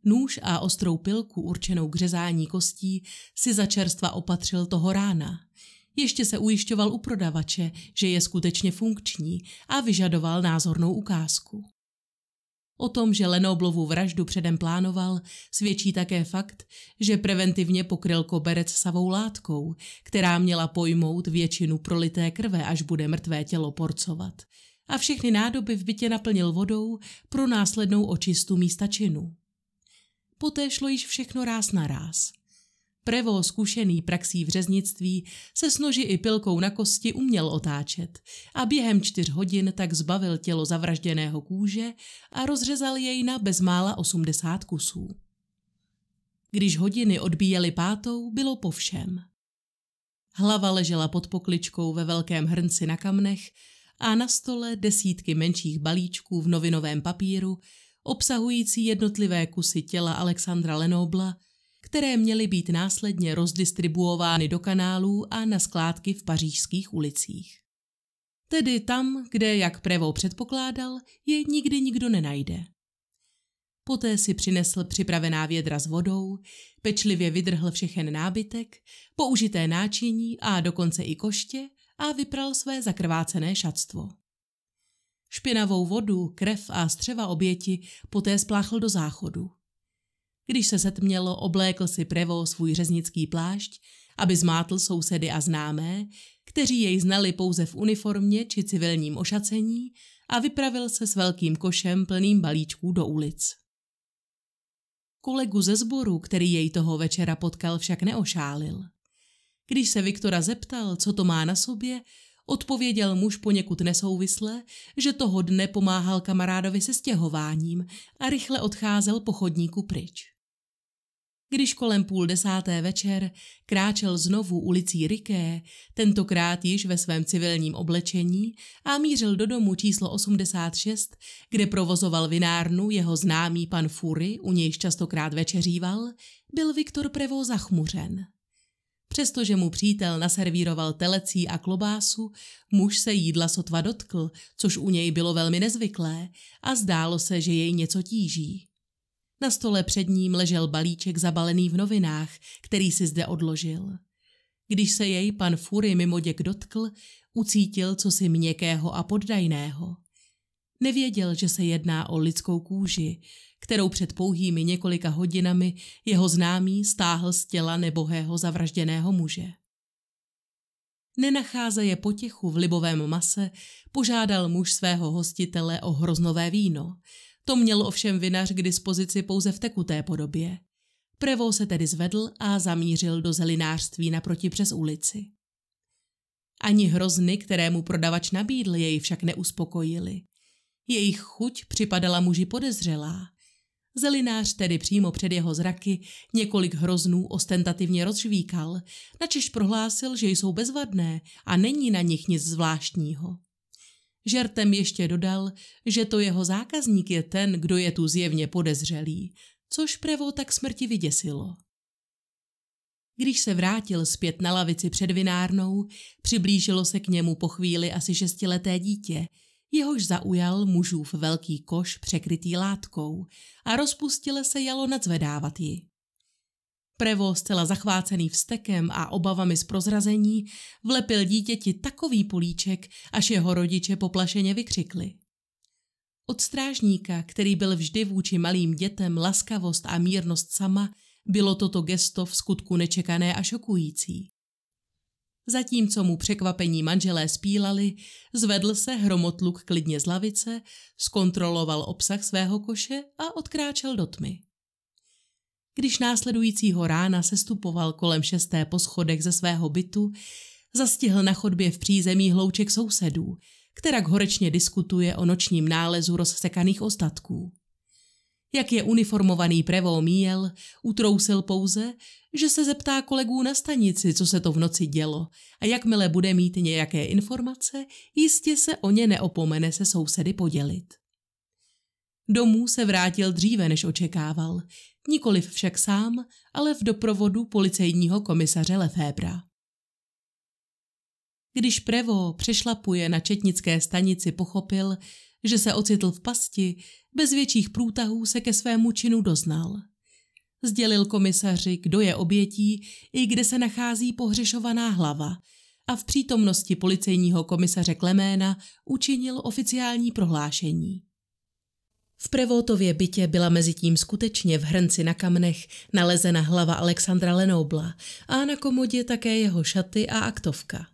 Nůž a ostrou pilku určenou k řezání kostí si čerstva opatřil toho rána. Ještě se ujišťoval u prodavače, že je skutečně funkční a vyžadoval názornou ukázku. O tom, že Lenoblovu vraždu předem plánoval, svědčí také fakt, že preventivně pokryl koberec savou látkou, která měla pojmout většinu prolité krve, až bude mrtvé tělo porcovat. A všechny nádoby v bytě naplnil vodou pro následnou očistu místa činu. Poté šlo již všechno ráz na ráz. Prevo, zkušený praxí v řeznictví, se s noži i pilkou na kosti uměl otáčet a během čtyř hodin tak zbavil tělo zavražděného kůže a rozřezal jej na bezmála 80 kusů. Když hodiny odbíjely pátou, bylo po všem. Hlava ležela pod pokličkou ve velkém hrnci na kamnech a na stole desítky menších balíčků v novinovém papíru, obsahující jednotlivé kusy těla Alexandra Lenobla – které měly být následně rozdistribuovány do kanálů a na skládky v pařížských ulicích. Tedy tam, kde, jak Prevo předpokládal, je nikdy nikdo nenajde. Poté si přinesl připravená vědra s vodou, pečlivě vydrhl všechen nábytek, použité náčiní a dokonce i koště a vypral své zakrvácené šatstvo. Špinavou vodu, krev a střeva oběti poté spláchl do záchodu. Když se setmělo, oblékl si Prevo svůj řeznický plášť, aby zmátl sousedy a známé, kteří jej znali pouze v uniformě či civilním ošacení a vypravil se s velkým košem plným balíčků do ulic. Kolegu ze sboru, který jej toho večera potkal, však neošálil. Když se Viktora zeptal, co to má na sobě, odpověděl muž poněkud nesouvisle, že toho dne pomáhal kamarádovi se stěhováním a rychle odcházel po chodníku pryč. Když kolem půl desáté večer kráčel znovu ulicí Riké, tentokrát již ve svém civilním oblečení a mířil do domu číslo 86, kde provozoval vinárnu jeho známý pan Fury, u nějž častokrát večeříval, byl Viktor Prevo zachmuřen. Přestože mu přítel naservíroval telecí a klobásu, muž se jídla sotva dotkl, což u něj bylo velmi nezvyklé a zdálo se, že jej něco tíží. Na stole před ním ležel balíček zabalený v novinách, který si zde odložil. Když se jej pan Fury mimo děk dotkl, ucítil cosi měkkého a poddajného. Nevěděl, že se jedná o lidskou kůži, kterou před pouhými několika hodinami jeho známý stáhl z těla nebohého zavražděného muže. Nenacháze je v libovém mase, požádal muž svého hostitele o hroznové víno, to měl ovšem vinař k dispozici pouze v tekuté podobě. Prevo se tedy zvedl a zamířil do zelinářství naproti přes ulici. Ani hrozny, které mu prodavač nabídl, jej však neuspokojili. Jejich chuť připadala muži podezřelá. Zelinář tedy přímo před jeho zraky několik hroznů ostentativně rozžvíkal, načež prohlásil, že jsou bezvadné a není na nich nic zvláštního. Žertem ještě dodal, že to jeho zákazník je ten, kdo je tu zjevně podezřelý, což Prevo tak smrti vyděsilo. Když se vrátil zpět na lavici před vinárnou, přiblížilo se k němu po chvíli asi šestileté dítě, jehož zaujal mužův velký koš překrytý látkou a rozpustile se jalo nadzvedávat ji. Prevo, zcela zachvácený vstekem a obavami z prozrazení, vlepil dítěti takový políček, až jeho rodiče poplašeně vykřikli. Od strážníka, který byl vždy vůči malým dětem laskavost a mírnost sama, bylo toto gesto v skutku nečekané a šokující. Zatímco mu překvapení manželé spílali, zvedl se hromotluk klidně z lavice, zkontroloval obsah svého koše a odkráčel do tmy když následujícího rána sestupoval kolem šesté po schodech ze svého bytu, zastihl na chodbě v přízemí hlouček sousedů, která horečně diskutuje o nočním nálezu rozsekaných ostatků. Jak je uniformovaný prevo míjel, utrousil pouze, že se zeptá kolegů na stanici, co se to v noci dělo a jakmile bude mít nějaké informace, jistě se o ně neopomene se sousedy podělit. Domů se vrátil dříve, než očekával, nikoliv však sám, ale v doprovodu policejního komisaře Lefébra. Když Prevo přešlapuje na četnické stanici, pochopil, že se ocitl v pasti, bez větších průtahů se ke svému činu doznal. Sdělil komisaři, kdo je obětí i kde se nachází pohřešovaná hlava a v přítomnosti policejního komisaře Kleména učinil oficiální prohlášení. V Prevótově bytě byla mezi tím skutečně v hrnci na kamnech nalezena hlava Alexandra Lenobla a na komodě také jeho šaty a aktovka.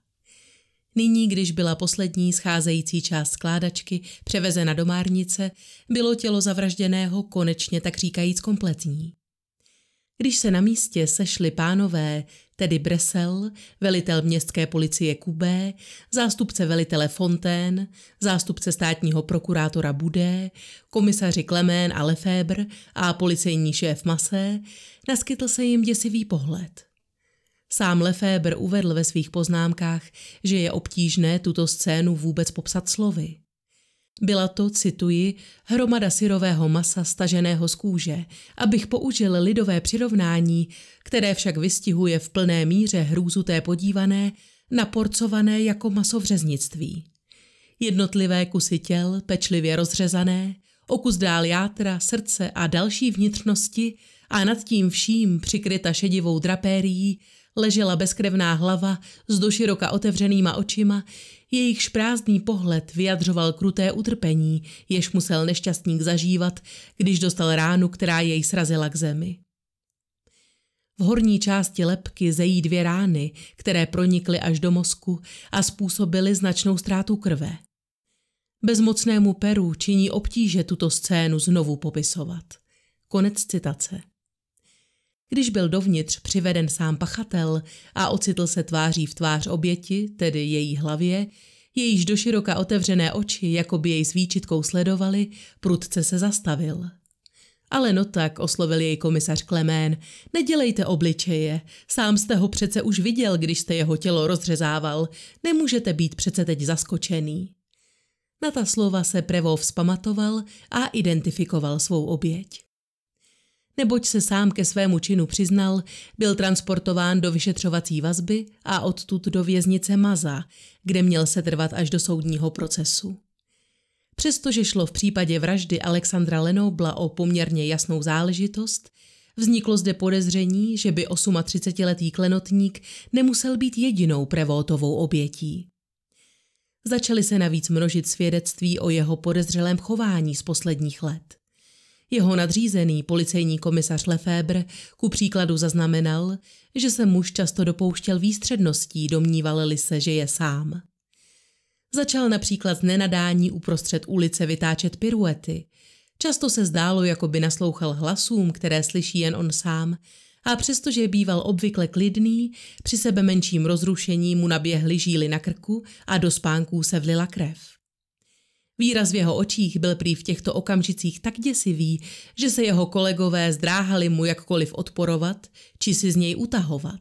Nyní, když byla poslední scházející část skládačky převezena do márnice, bylo tělo zavražděného konečně tak říkajíc kompletní. Když se na místě sešli pánové, tedy Bresel, velitel městské policie Kubé, zástupce velitele Fontaine, zástupce státního prokurátora Budé, komisaři Klemén a Lefebvre a policejní šéf Masé, naskytl se jim děsivý pohled. Sám Lefebvre uvedl ve svých poznámkách, že je obtížné tuto scénu vůbec popsat slovy. Byla to, cituji, hromada syrového masa staženého z kůže, abych použil lidové přirovnání, které však vystihuje v plné míře hrůzu té podívané, naporcované jako maso v řeznictví. Jednotlivé kusy těl, pečlivě rozřezané, okus dál játra, srdce a další vnitřnosti a nad tím vším přikryta šedivou drapérií ležela bezkrevná hlava s doširoka otevřenýma očima, jejichž prázdný pohled vyjadřoval kruté utrpení, jež musel nešťastník zažívat, když dostal ránu, která jej srazila k zemi. V horní části lepky zejí dvě rány, které pronikly až do mozku a způsobily značnou ztrátu krve. Bezmocnému Peru činí obtíže tuto scénu znovu popisovat. Konec citace když byl dovnitř přiveden sám pachatel a ocitl se tváří v tvář oběti, tedy její hlavě, jejíž doširoka otevřené oči, jako by jej s výčitkou sledovali, prudce se zastavil. Ale no tak, oslovil jej komisař Klemén, nedělejte obličeje, sám jste ho přece už viděl, když jste jeho tělo rozřezával, nemůžete být přece teď zaskočený. Na ta slova se Prevo vzpamatoval a identifikoval svou oběť neboť se sám ke svému činu přiznal, byl transportován do vyšetřovací vazby a odtud do věznice Maza, kde měl se trvat až do soudního procesu. Přestože šlo v případě vraždy Alexandra Lenobla o poměrně jasnou záležitost, vzniklo zde podezření, že by 38-letý klenotník nemusel být jedinou prevótovou obětí. Začaly se navíc množit svědectví o jeho podezřelém chování z posledních let. Jeho nadřízený policejní komisař Lefebvre ku příkladu zaznamenal, že se muž často dopouštěl výstředností, domníval se, že je sám. Začal například z nenadání uprostřed ulice vytáčet piruety. Často se zdálo, jako by naslouchal hlasům, které slyší jen on sám, a přestože býval obvykle klidný, při sebe menším rozrušení mu naběhly žíly na krku a do spánků se vlila krev. Výraz v jeho očích byl prý v těchto okamžicích tak děsivý, že se jeho kolegové zdráhali mu jakkoliv odporovat či si z něj utahovat.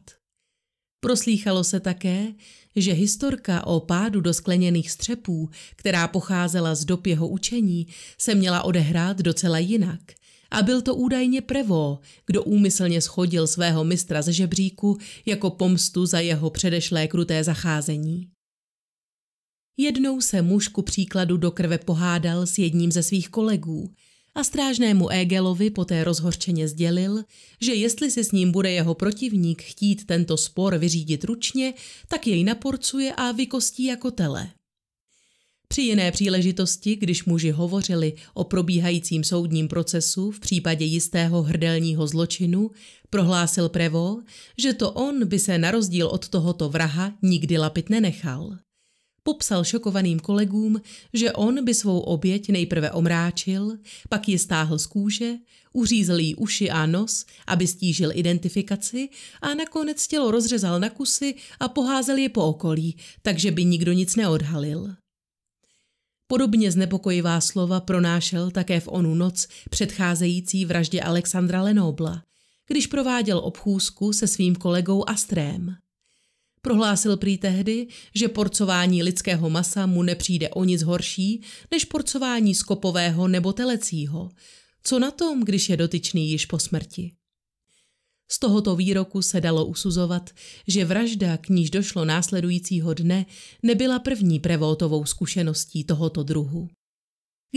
Proslýchalo se také, že historka o pádu do skleněných střepů, která pocházela z dob jeho učení, se měla odehrát docela jinak. A byl to údajně Prevo, kdo úmyslně schodil svého mistra ze žebříku jako pomstu za jeho předešlé kruté zacházení. Jednou se muž ku příkladu do krve pohádal s jedním ze svých kolegů a strážnému Egelovi poté rozhorčeně sdělil, že jestli si s ním bude jeho protivník chtít tento spor vyřídit ručně, tak jej naporcuje a vykostí jako tele. Při jiné příležitosti, když muži hovořili o probíhajícím soudním procesu v případě jistého hrdelního zločinu, prohlásil Prevo, že to on by se na rozdíl od tohoto vraha nikdy lapit nenechal. Popsal šokovaným kolegům, že on by svou oběť nejprve omráčil, pak ji stáhl z kůže, uřízl jí uši a nos, aby stížil identifikaci a nakonec tělo rozřezal na kusy a poházel je po okolí, takže by nikdo nic neodhalil. Podobně znepokojivá slova pronášel také v onu noc předcházející vraždě Alexandra Lenobla, když prováděl obchůzku se svým kolegou Astrém. Prohlásil prý tehdy, že porcování lidského masa mu nepřijde o nic horší než porcování skopového nebo telecího. Co na tom, když je dotyčný již po smrti? Z tohoto výroku se dalo usuzovat, že vražda, k níž došlo následujícího dne, nebyla první prevótovou zkušeností tohoto druhu.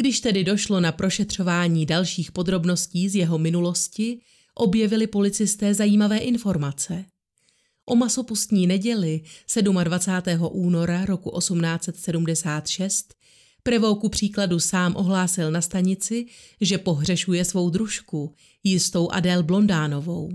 Když tedy došlo na prošetřování dalších podrobností z jeho minulosti, objevili policisté zajímavé informace – O masopustní neděli 27. února roku 1876 Prevouku příkladu sám ohlásil na stanici, že pohřešuje svou družku, jistou Adél Blondánovou.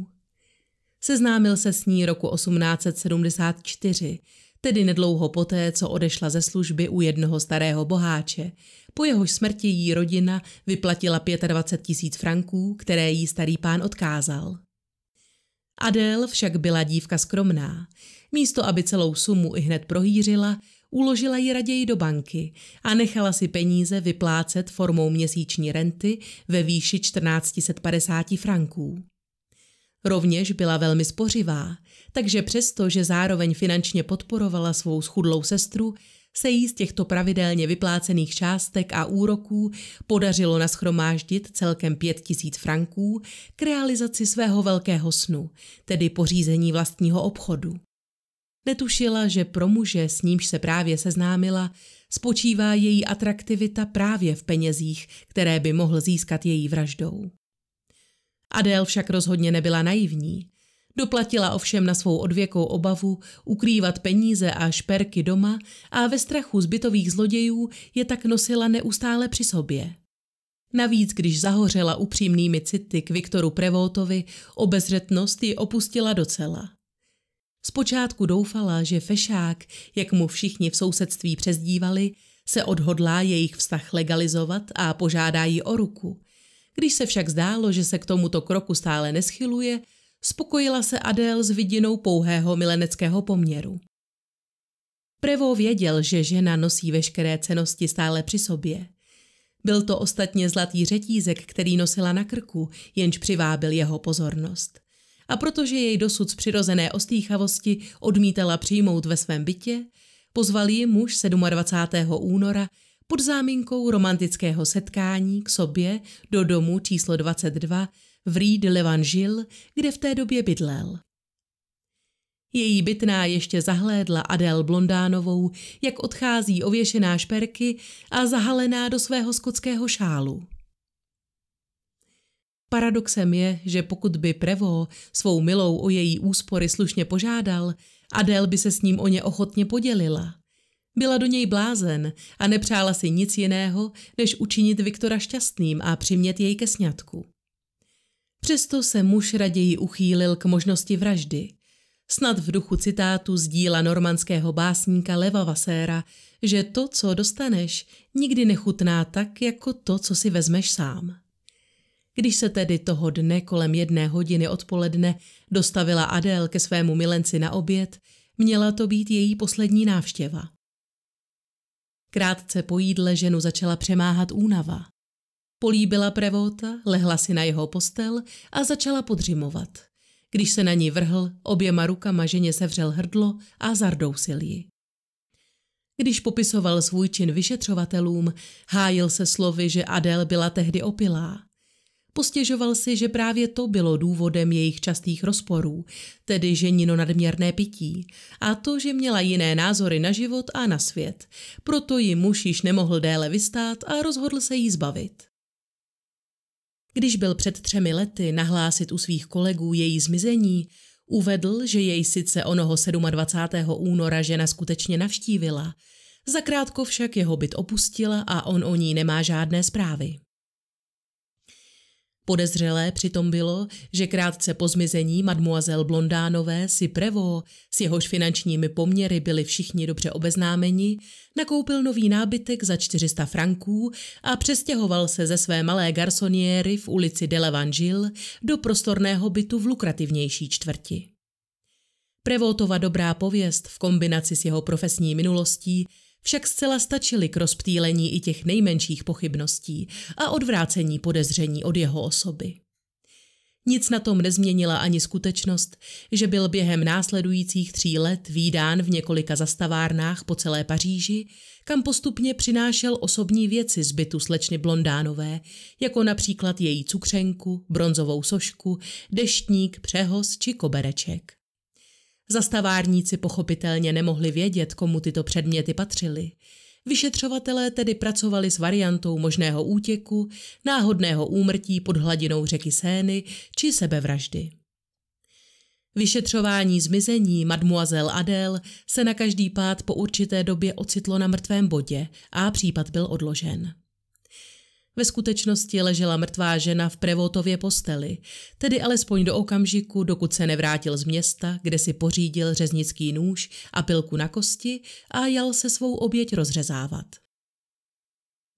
Seznámil se s ní roku 1874, tedy nedlouho poté, co odešla ze služby u jednoho starého boháče. Po jehož smrti jí rodina vyplatila 25 tisíc franků, které jí starý pán odkázal. Adél však byla dívka skromná. Místo, aby celou sumu i hned prohýřila, uložila ji raději do banky a nechala si peníze vyplácet formou měsíční renty ve výši 1450 franků. Rovněž byla velmi spořivá, takže přesto, že zároveň finančně podporovala svou schudlou sestru, se jí z těchto pravidelně vyplácených částek a úroků podařilo naschromáždit celkem pět tisíc franků k realizaci svého velkého snu, tedy pořízení vlastního obchodu. Netušila, že pro muže, s nímž se právě seznámila, spočívá její atraktivita právě v penězích, které by mohl získat její vraždou. Adél však rozhodně nebyla naivní. Doplatila ovšem na svou odvěkou obavu ukrývat peníze a šperky doma a ve strachu zbytových zlodějů je tak nosila neustále při sobě. Navíc, když zahořela upřímnými city k Viktoru Prevotovi, obezřetnost ji opustila docela. Zpočátku doufala, že fešák, jak mu všichni v sousedství přezdívali, se odhodlá jejich vztah legalizovat a požádá ji o ruku. Když se však zdálo, že se k tomuto kroku stále neschyluje, spokojila se Adél s vidinou pouhého mileneckého poměru. Prevo věděl, že žena nosí veškeré cenosti stále při sobě. Byl to ostatně zlatý řetízek, který nosila na krku, jenž přivábil jeho pozornost. A protože jej dosud z přirozené ostýchavosti odmítala přijmout ve svém bytě, pozval ji muž 27. února pod záminkou romantického setkání k sobě do domu číslo 22 v Ried de kde v té době bydlel. Její bytná ještě zahlédla Adel Blondánovou, jak odchází ověšená šperky a zahalená do svého skotského šálu. Paradoxem je, že pokud by Prevo svou milou o její úspory slušně požádal, Adel by se s ním o ně ochotně podělila. Byla do něj blázen a nepřála si nic jiného, než učinit Viktora šťastným a přimět jej ke sňatku. Přesto se muž raději uchýlil k možnosti vraždy. Snad v duchu citátu z díla normandského básníka Leva Vaséra, že to, co dostaneš, nikdy nechutná tak, jako to, co si vezmeš sám. Když se tedy toho dne kolem jedné hodiny odpoledne dostavila Adél ke svému milenci na oběd, měla to být její poslední návštěva. Krátce po jídle ženu začala přemáhat únava. Políbila Prevota, lehla si na jeho postel a začala podřimovat. Když se na ní vrhl, oběma rukama ženě sevřel hrdlo a zardousil ji. Když popisoval svůj čin vyšetřovatelům, hájil se slovy, že Adel byla tehdy opilá. Postěžoval si, že právě to bylo důvodem jejich častých rozporů, tedy ženino nadměrné pití, a to, že měla jiné názory na život a na svět. Proto ji muž již nemohl déle vystát a rozhodl se jí zbavit. Když byl před třemi lety nahlásit u svých kolegů její zmizení, uvedl, že jej sice onoho 27. února žena skutečně navštívila, zakrátko však jeho byt opustila a on o ní nemá žádné zprávy. Podezřelé přitom bylo, že krátce po zmizení mademoiselle Blondánové si Prevo, s jehož finančními poměry byli všichni dobře obeznámeni, nakoupil nový nábytek za 400 franků a přestěhoval se ze své malé garsoniéry v ulici de l'Evangile do prostorného bytu v lukrativnější čtvrti. Prevotova dobrá pověst v kombinaci s jeho profesní minulostí však zcela stačily k rozptýlení i těch nejmenších pochybností a odvrácení podezření od jeho osoby. Nic na tom nezměnila ani skutečnost, že byl během následujících tří let výdán v několika zastavárnách po celé Paříži, kam postupně přinášel osobní věci z bytu slečny Blondánové, jako například její cukřenku, bronzovou sošku, deštník, přehoz či kobereček. Zastavárníci pochopitelně nemohli vědět, komu tyto předměty patřily. Vyšetřovatelé tedy pracovali s variantou možného útěku, náhodného úmrtí pod hladinou řeky Sény či sebevraždy. Vyšetřování zmizení mademoiselle Adele se na každý pád po určité době ocitlo na mrtvém bodě a případ byl odložen. Ve skutečnosti ležela mrtvá žena v Prevotově posteli, tedy alespoň do okamžiku, dokud se nevrátil z města, kde si pořídil řeznický nůž a pilku na kosti a jal se svou oběť rozřezávat.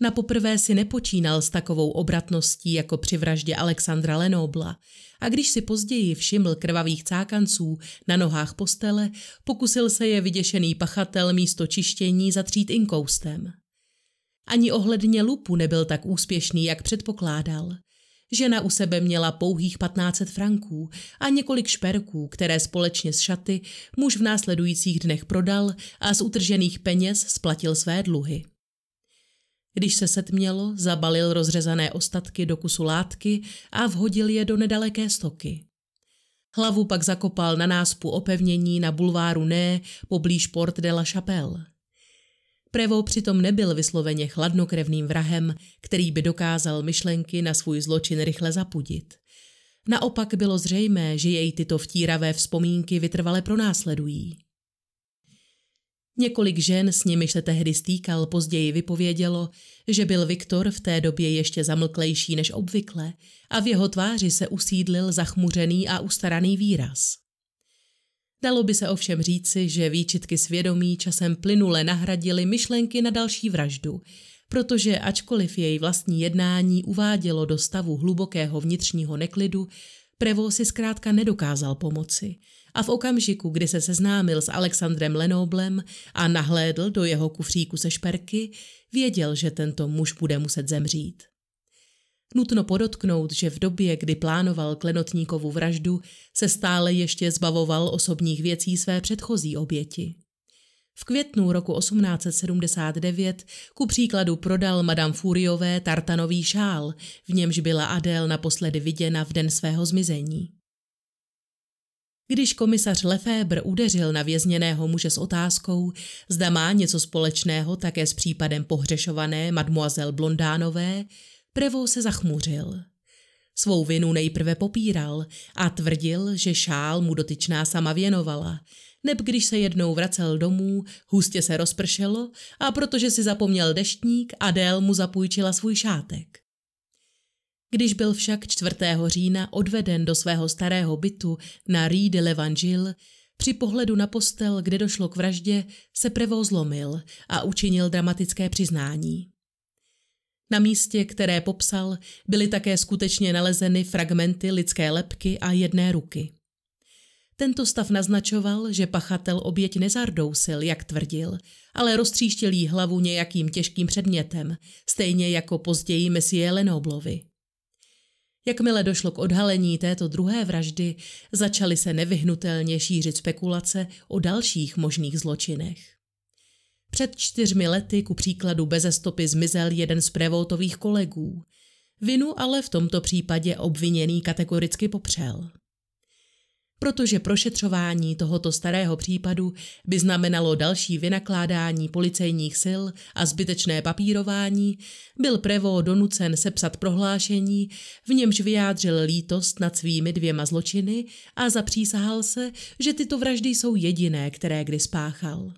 Na poprvé si nepočínal s takovou obratností jako při vraždě Alexandra Lenobla a když si později všiml krvavých cákanců na nohách postele, pokusil se je vyděšený pachatel místo čištění zatřít inkoustem. Ani ohledně lupu nebyl tak úspěšný, jak předpokládal. Žena u sebe měla pouhých 15 franků a několik šperků, které společně s šaty muž v následujících dnech prodal a z utržených peněz splatil své dluhy. Když se setmělo, zabalil rozřezané ostatky do kusu látky a vhodil je do nedaleké stoky. Hlavu pak zakopal na náspu opevnění na bulváru Né poblíž Port de la Chapelle. Prevo přitom nebyl vysloveně chladnokrevným vrahem, který by dokázal myšlenky na svůj zločin rychle zapudit. Naopak bylo zřejmé, že jej tyto vtíravé vzpomínky vytrvale pronásledují. Několik žen, s nimiž se tehdy stýkal, později vypovědělo, že byl Viktor v té době ještě zamlklejší než obvykle a v jeho tváři se usídlil zachmuřený a ustaraný výraz. Dalo by se ovšem říci, že výčitky svědomí časem plynule nahradily myšlenky na další vraždu, protože ačkoliv její vlastní jednání uvádělo do stavu hlubokého vnitřního neklidu, Prevo si zkrátka nedokázal pomoci. A v okamžiku, kdy se seznámil s Alexandrem Lenoblem a nahlédl do jeho kufříku se šperky, věděl, že tento muž bude muset zemřít. Nutno podotknout, že v době, kdy plánoval klenotníkovu vraždu, se stále ještě zbavoval osobních věcí své předchozí oběti. V květnu roku 1879 ku příkladu prodal Madame Furiové tartanový šál, v němž byla Adél naposledy viděna v den svého zmizení. Když komisař Lefebvre udeřil na vězněného muže s otázkou, zda má něco společného také s případem pohřešované mademoiselle Blondánové, Prevo se zachmuřil. Svou vinu nejprve popíral a tvrdil, že šál mu dotyčná sama věnovala, neb když se jednou vracel domů, hustě se rozpršelo a protože si zapomněl deštník, Adél mu zapůjčila svůj šátek. Když byl však 4. října odveden do svého starého bytu na Rue de l'Evangile, při pohledu na postel, kde došlo k vraždě, se Prevo zlomil a učinil dramatické přiznání. Na místě, které popsal, byly také skutečně nalezeny fragmenty lidské lepky a jedné ruky. Tento stav naznačoval, že pachatel oběť nezardousil, jak tvrdil, ale roztříštil jí hlavu nějakým těžkým předmětem, stejně jako později Messie Lenoblovi. Jakmile došlo k odhalení této druhé vraždy, začaly se nevyhnutelně šířit spekulace o dalších možných zločinech. Před čtyřmi lety ku příkladu beze stopy zmizel jeden z Prevoltových kolegů. Vinu ale v tomto případě obviněný kategoricky popřel. Protože prošetřování tohoto starého případu by znamenalo další vynakládání policejních sil a zbytečné papírování, byl Prevo donucen sepsat prohlášení, v němž vyjádřil lítost nad svými dvěma zločiny a zapřísahal se, že tyto vraždy jsou jediné, které kdy spáchal.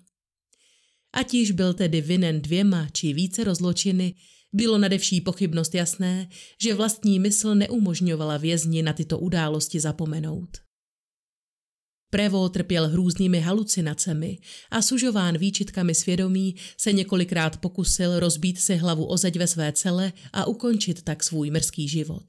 Ať již byl tedy vinen dvěma či více rozločiny, bylo nadevší pochybnost jasné, že vlastní mysl neumožňovala vězni na tyto události zapomenout. Prevo trpěl hrůznými halucinacemi a sužován výčitkami svědomí se několikrát pokusil rozbít si hlavu o zeď ve své cele a ukončit tak svůj mrzký život.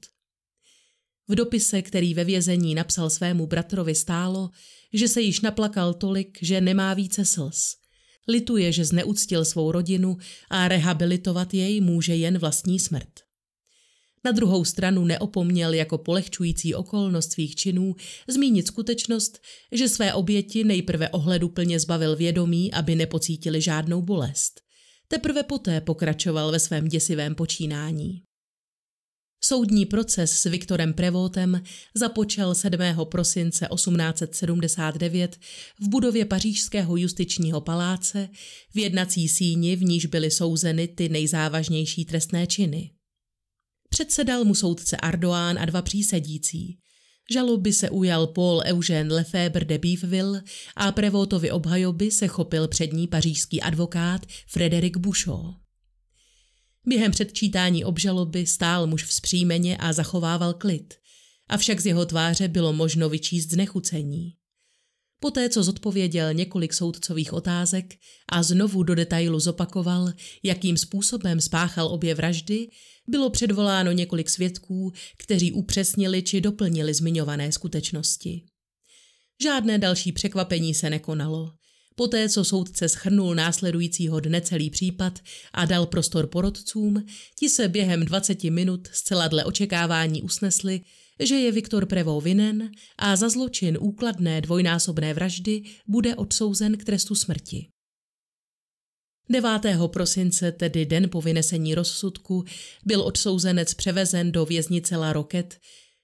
V dopise, který ve vězení napsal svému bratrovi, stálo, že se již naplakal tolik, že nemá více slz – Lituje, že zneuctil svou rodinu a rehabilitovat jej může jen vlastní smrt. Na druhou stranu neopomněl jako polehčující okolnost svých činů zmínit skutečnost, že své oběti nejprve ohledu plně zbavil vědomí, aby nepocítili žádnou bolest. Teprve poté pokračoval ve svém děsivém počínání. Soudní proces s Viktorem Prevotem započal 7. prosince 1879 v budově pařížského justičního paláce v jednací síni, v níž byly souzeny ty nejzávažnější trestné činy. Předsedal mu soudce Ardoán a dva přísedící. Žaloby se ujal Paul Eugène Lefebvre de Beefville a Prevotovi obhajoby se chopil přední pařížský advokát Frederick Bouchot. Během předčítání obžaloby stál muž vzpřímeně a zachovával klid, avšak z jeho tváře bylo možno vyčíst znechucení. Poté, co zodpověděl několik soudcových otázek a znovu do detailu zopakoval, jakým způsobem spáchal obě vraždy, bylo předvoláno několik svědků, kteří upřesnili či doplnili zmiňované skutečnosti. Žádné další překvapení se nekonalo – Poté, co soudce schrnul následujícího dne celý případ a dal prostor porodcům, ti se během 20 minut zcela dle očekávání usnesli, že je Viktor Prevo vinen a za zločin úkladné dvojnásobné vraždy bude odsouzen k trestu smrti. 9. prosince, tedy den po vynesení rozsudku, byl odsouzenec převezen do věznice La Roquette,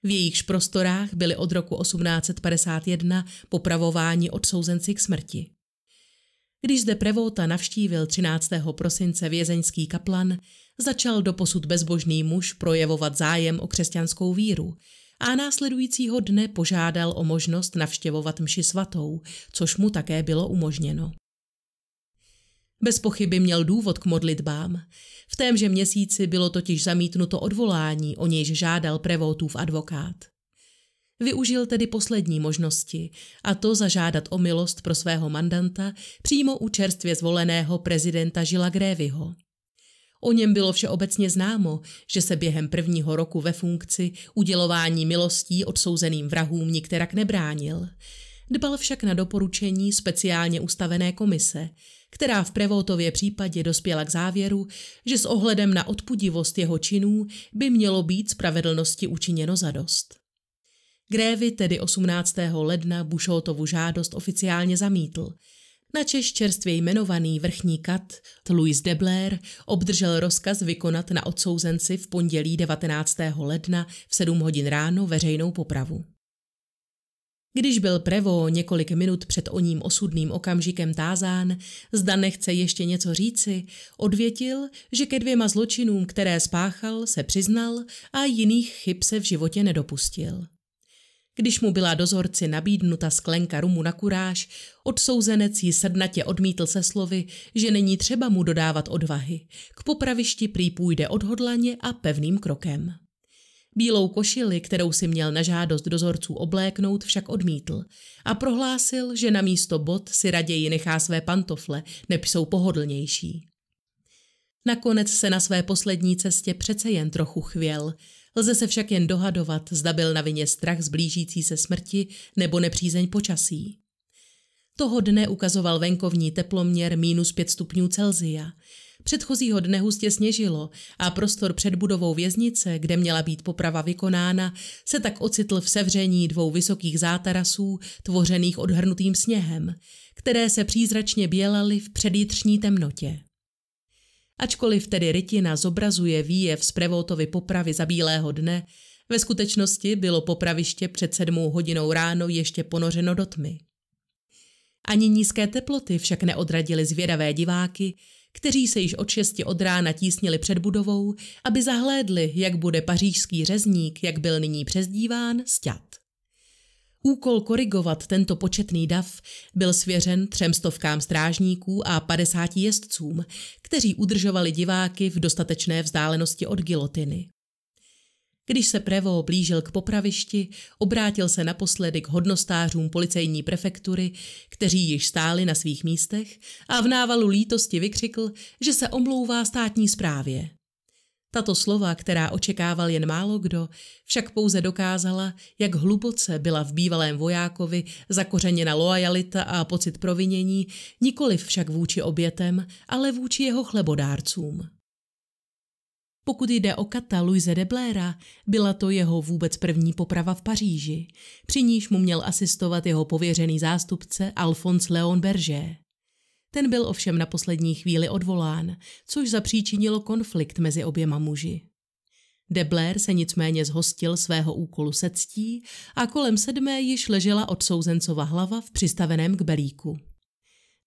v jejichž prostorách byli od roku 1851 popravováni odsouzenci k smrti. Když zde Prevolta navštívil 13. prosince vězeňský kaplan, začal doposud bezbožný muž projevovat zájem o křesťanskou víru a následujícího dne požádal o možnost navštěvovat mši svatou, což mu také bylo umožněno. Bez pochyby měl důvod k modlitbám. V témže měsíci bylo totiž zamítnuto odvolání, o nějž žádal Prevotův advokát. Využil tedy poslední možnosti, a to zažádat o milost pro svého mandanta přímo u čerstvě zvoleného prezidenta Žila Grévyho. O něm bylo všeobecně známo, že se během prvního roku ve funkci udělování milostí odsouzeným vrahům nikterak nebránil. Dbal však na doporučení speciálně ustavené komise, která v Prevotově případě dospěla k závěru, že s ohledem na odpudivost jeho činů by mělo být spravedlnosti učiněno zadost. Grévy tedy 18. ledna Bušoltovu žádost oficiálně zamítl. Češ čerstvě jmenovaný vrchní kat Louis de Blair obdržel rozkaz vykonat na odsouzenci v pondělí 19. ledna v 7 hodin ráno veřejnou popravu. Když byl Prevo několik minut před oním osudným okamžikem tázán, zda nechce ještě něco říci, odvětil, že ke dvěma zločinům, které spáchal, se přiznal a jiných chyb se v životě nedopustil. Když mu byla dozorci nabídnuta sklenka rumu na kuráž, odsouzenec ji srdnatě odmítl se slovy, že není třeba mu dodávat odvahy. K popravišti prý půjde odhodlaně a pevným krokem. Bílou košili, kterou si měl na žádost dozorců obléknout, však odmítl a prohlásil, že na místo bot si raději nechá své pantofle, neb jsou pohodlnější. Nakonec se na své poslední cestě přece jen trochu chvěl – Lze se však jen dohadovat, zda byl na vině strach z blížící se smrti nebo nepřízeň počasí. Toho dne ukazoval venkovní teploměr minus 5 stupňů Celzia. Předchozího dne hustě sněžilo a prostor před budovou věznice, kde měla být poprava vykonána, se tak ocitl v sevření dvou vysokých zátarasů, tvořených odhrnutým sněhem, které se přízračně bělaly v předjitřní temnotě. Ačkoliv tedy rytina zobrazuje výjev z Prevotovy popravy za bílého dne, ve skutečnosti bylo popraviště před sedmou hodinou ráno ještě ponořeno do tmy. Ani nízké teploty však neodradily zvědavé diváky, kteří se již od šesti od rána tísnili před budovou, aby zahlédli, jak bude pařížský řezník, jak byl nyní přezdíván, sťat. Úkol korigovat tento početný dav byl svěřen třem stovkám strážníků a 50 jezdcům, kteří udržovali diváky v dostatečné vzdálenosti od gilotiny. Když se Prevo blížil k popravišti, obrátil se naposledy k hodnostářům policejní prefektury, kteří již stáli na svých místech a v návalu lítosti vykřikl, že se omlouvá státní správě. Tato slova, která očekával jen málo kdo, však pouze dokázala, jak hluboce byla v bývalém vojákovi zakořeněna loajalita a pocit provinění, nikoli však vůči obětem, ale vůči jeho chlebodárcům. Pokud jde o kata Luise de Blaira, byla to jeho vůbec první poprava v Paříži. Při níž mu měl asistovat jeho pověřený zástupce Alphonse Leon Berger. Ten byl ovšem na poslední chvíli odvolán, což zapříčinilo konflikt mezi oběma muži. De Blair se nicméně zhostil svého úkolu se ctí a kolem sedmé již ležela odsouzencova hlava v přistaveném k belíku.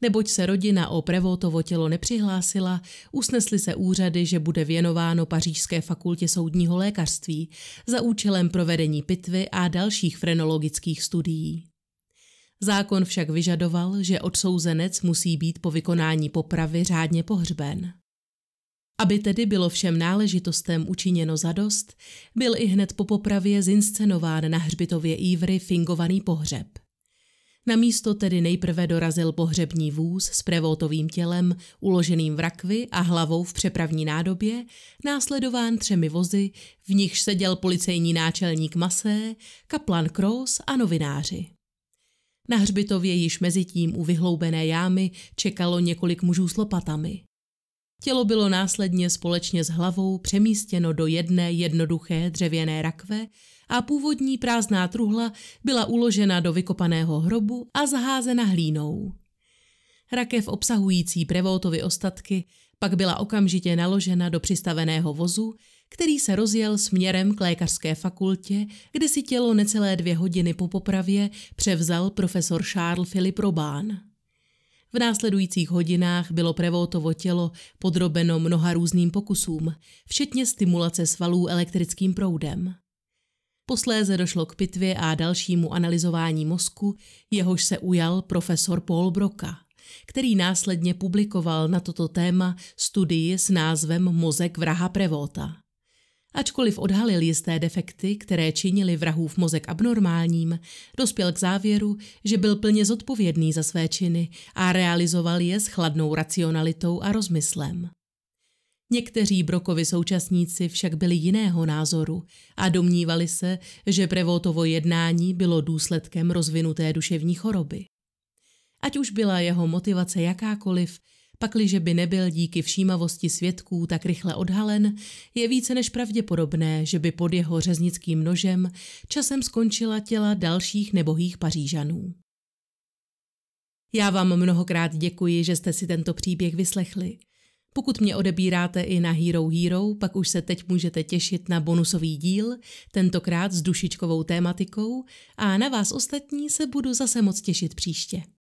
Neboť se rodina o Prevotovo tělo nepřihlásila, usnesly se úřady, že bude věnováno Pařížské fakultě soudního lékařství za účelem provedení pitvy a dalších frenologických studií. Zákon však vyžadoval, že odsouzenec musí být po vykonání popravy řádně pohřben. Aby tedy bylo všem náležitostem učiněno zadost, byl i hned po popravě zinscenován na hřbitově Ivry fingovaný pohřeb. Na místo tedy nejprve dorazil pohřební vůz s prevotovým tělem, uloženým v rakvi a hlavou v přepravní nádobě, následován třemi vozy, v nichž seděl policejní náčelník Masé, kaplan Kroos a novináři. Na hřbitově již tím u vyhloubené jámy čekalo několik mužů s lopatami. Tělo bylo následně společně s hlavou přemístěno do jedné jednoduché dřevěné rakve a původní prázdná truhla byla uložena do vykopaného hrobu a zaházena hlínou. Rakev obsahující Prevoutovy ostatky pak byla okamžitě naložena do přistaveného vozu, který se rozjel směrem k lékařské fakultě, kde si tělo necelé dvě hodiny po popravě převzal profesor Charles Philip Robán. V následujících hodinách bylo Prevotovo tělo podrobeno mnoha různým pokusům, včetně stimulace svalů elektrickým proudem. Posléze došlo k pitvě a dalšímu analyzování mozku, jehož se ujal profesor Paul Broka, který následně publikoval na toto téma studii s názvem Mozek vraha Prevota. Ačkoliv odhalil jisté defekty, které činili vrahův mozek abnormálním, dospěl k závěru, že byl plně zodpovědný za své činy a realizoval je s chladnou racionalitou a rozmyslem. Někteří Brokovi současníci však byli jiného názoru a domnívali se, že Prevotovo jednání bylo důsledkem rozvinuté duševní choroby. Ať už byla jeho motivace jakákoliv, Pakliže by nebyl díky všímavosti svědků tak rychle odhalen, je více než pravděpodobné, že by pod jeho řeznickým nožem časem skončila těla dalších nebohých pařížanů. Já vám mnohokrát děkuji, že jste si tento příběh vyslechli. Pokud mě odebíráte i na Hero Hero, pak už se teď můžete těšit na bonusový díl, tentokrát s dušičkovou tématikou a na vás ostatní se budu zase moc těšit příště.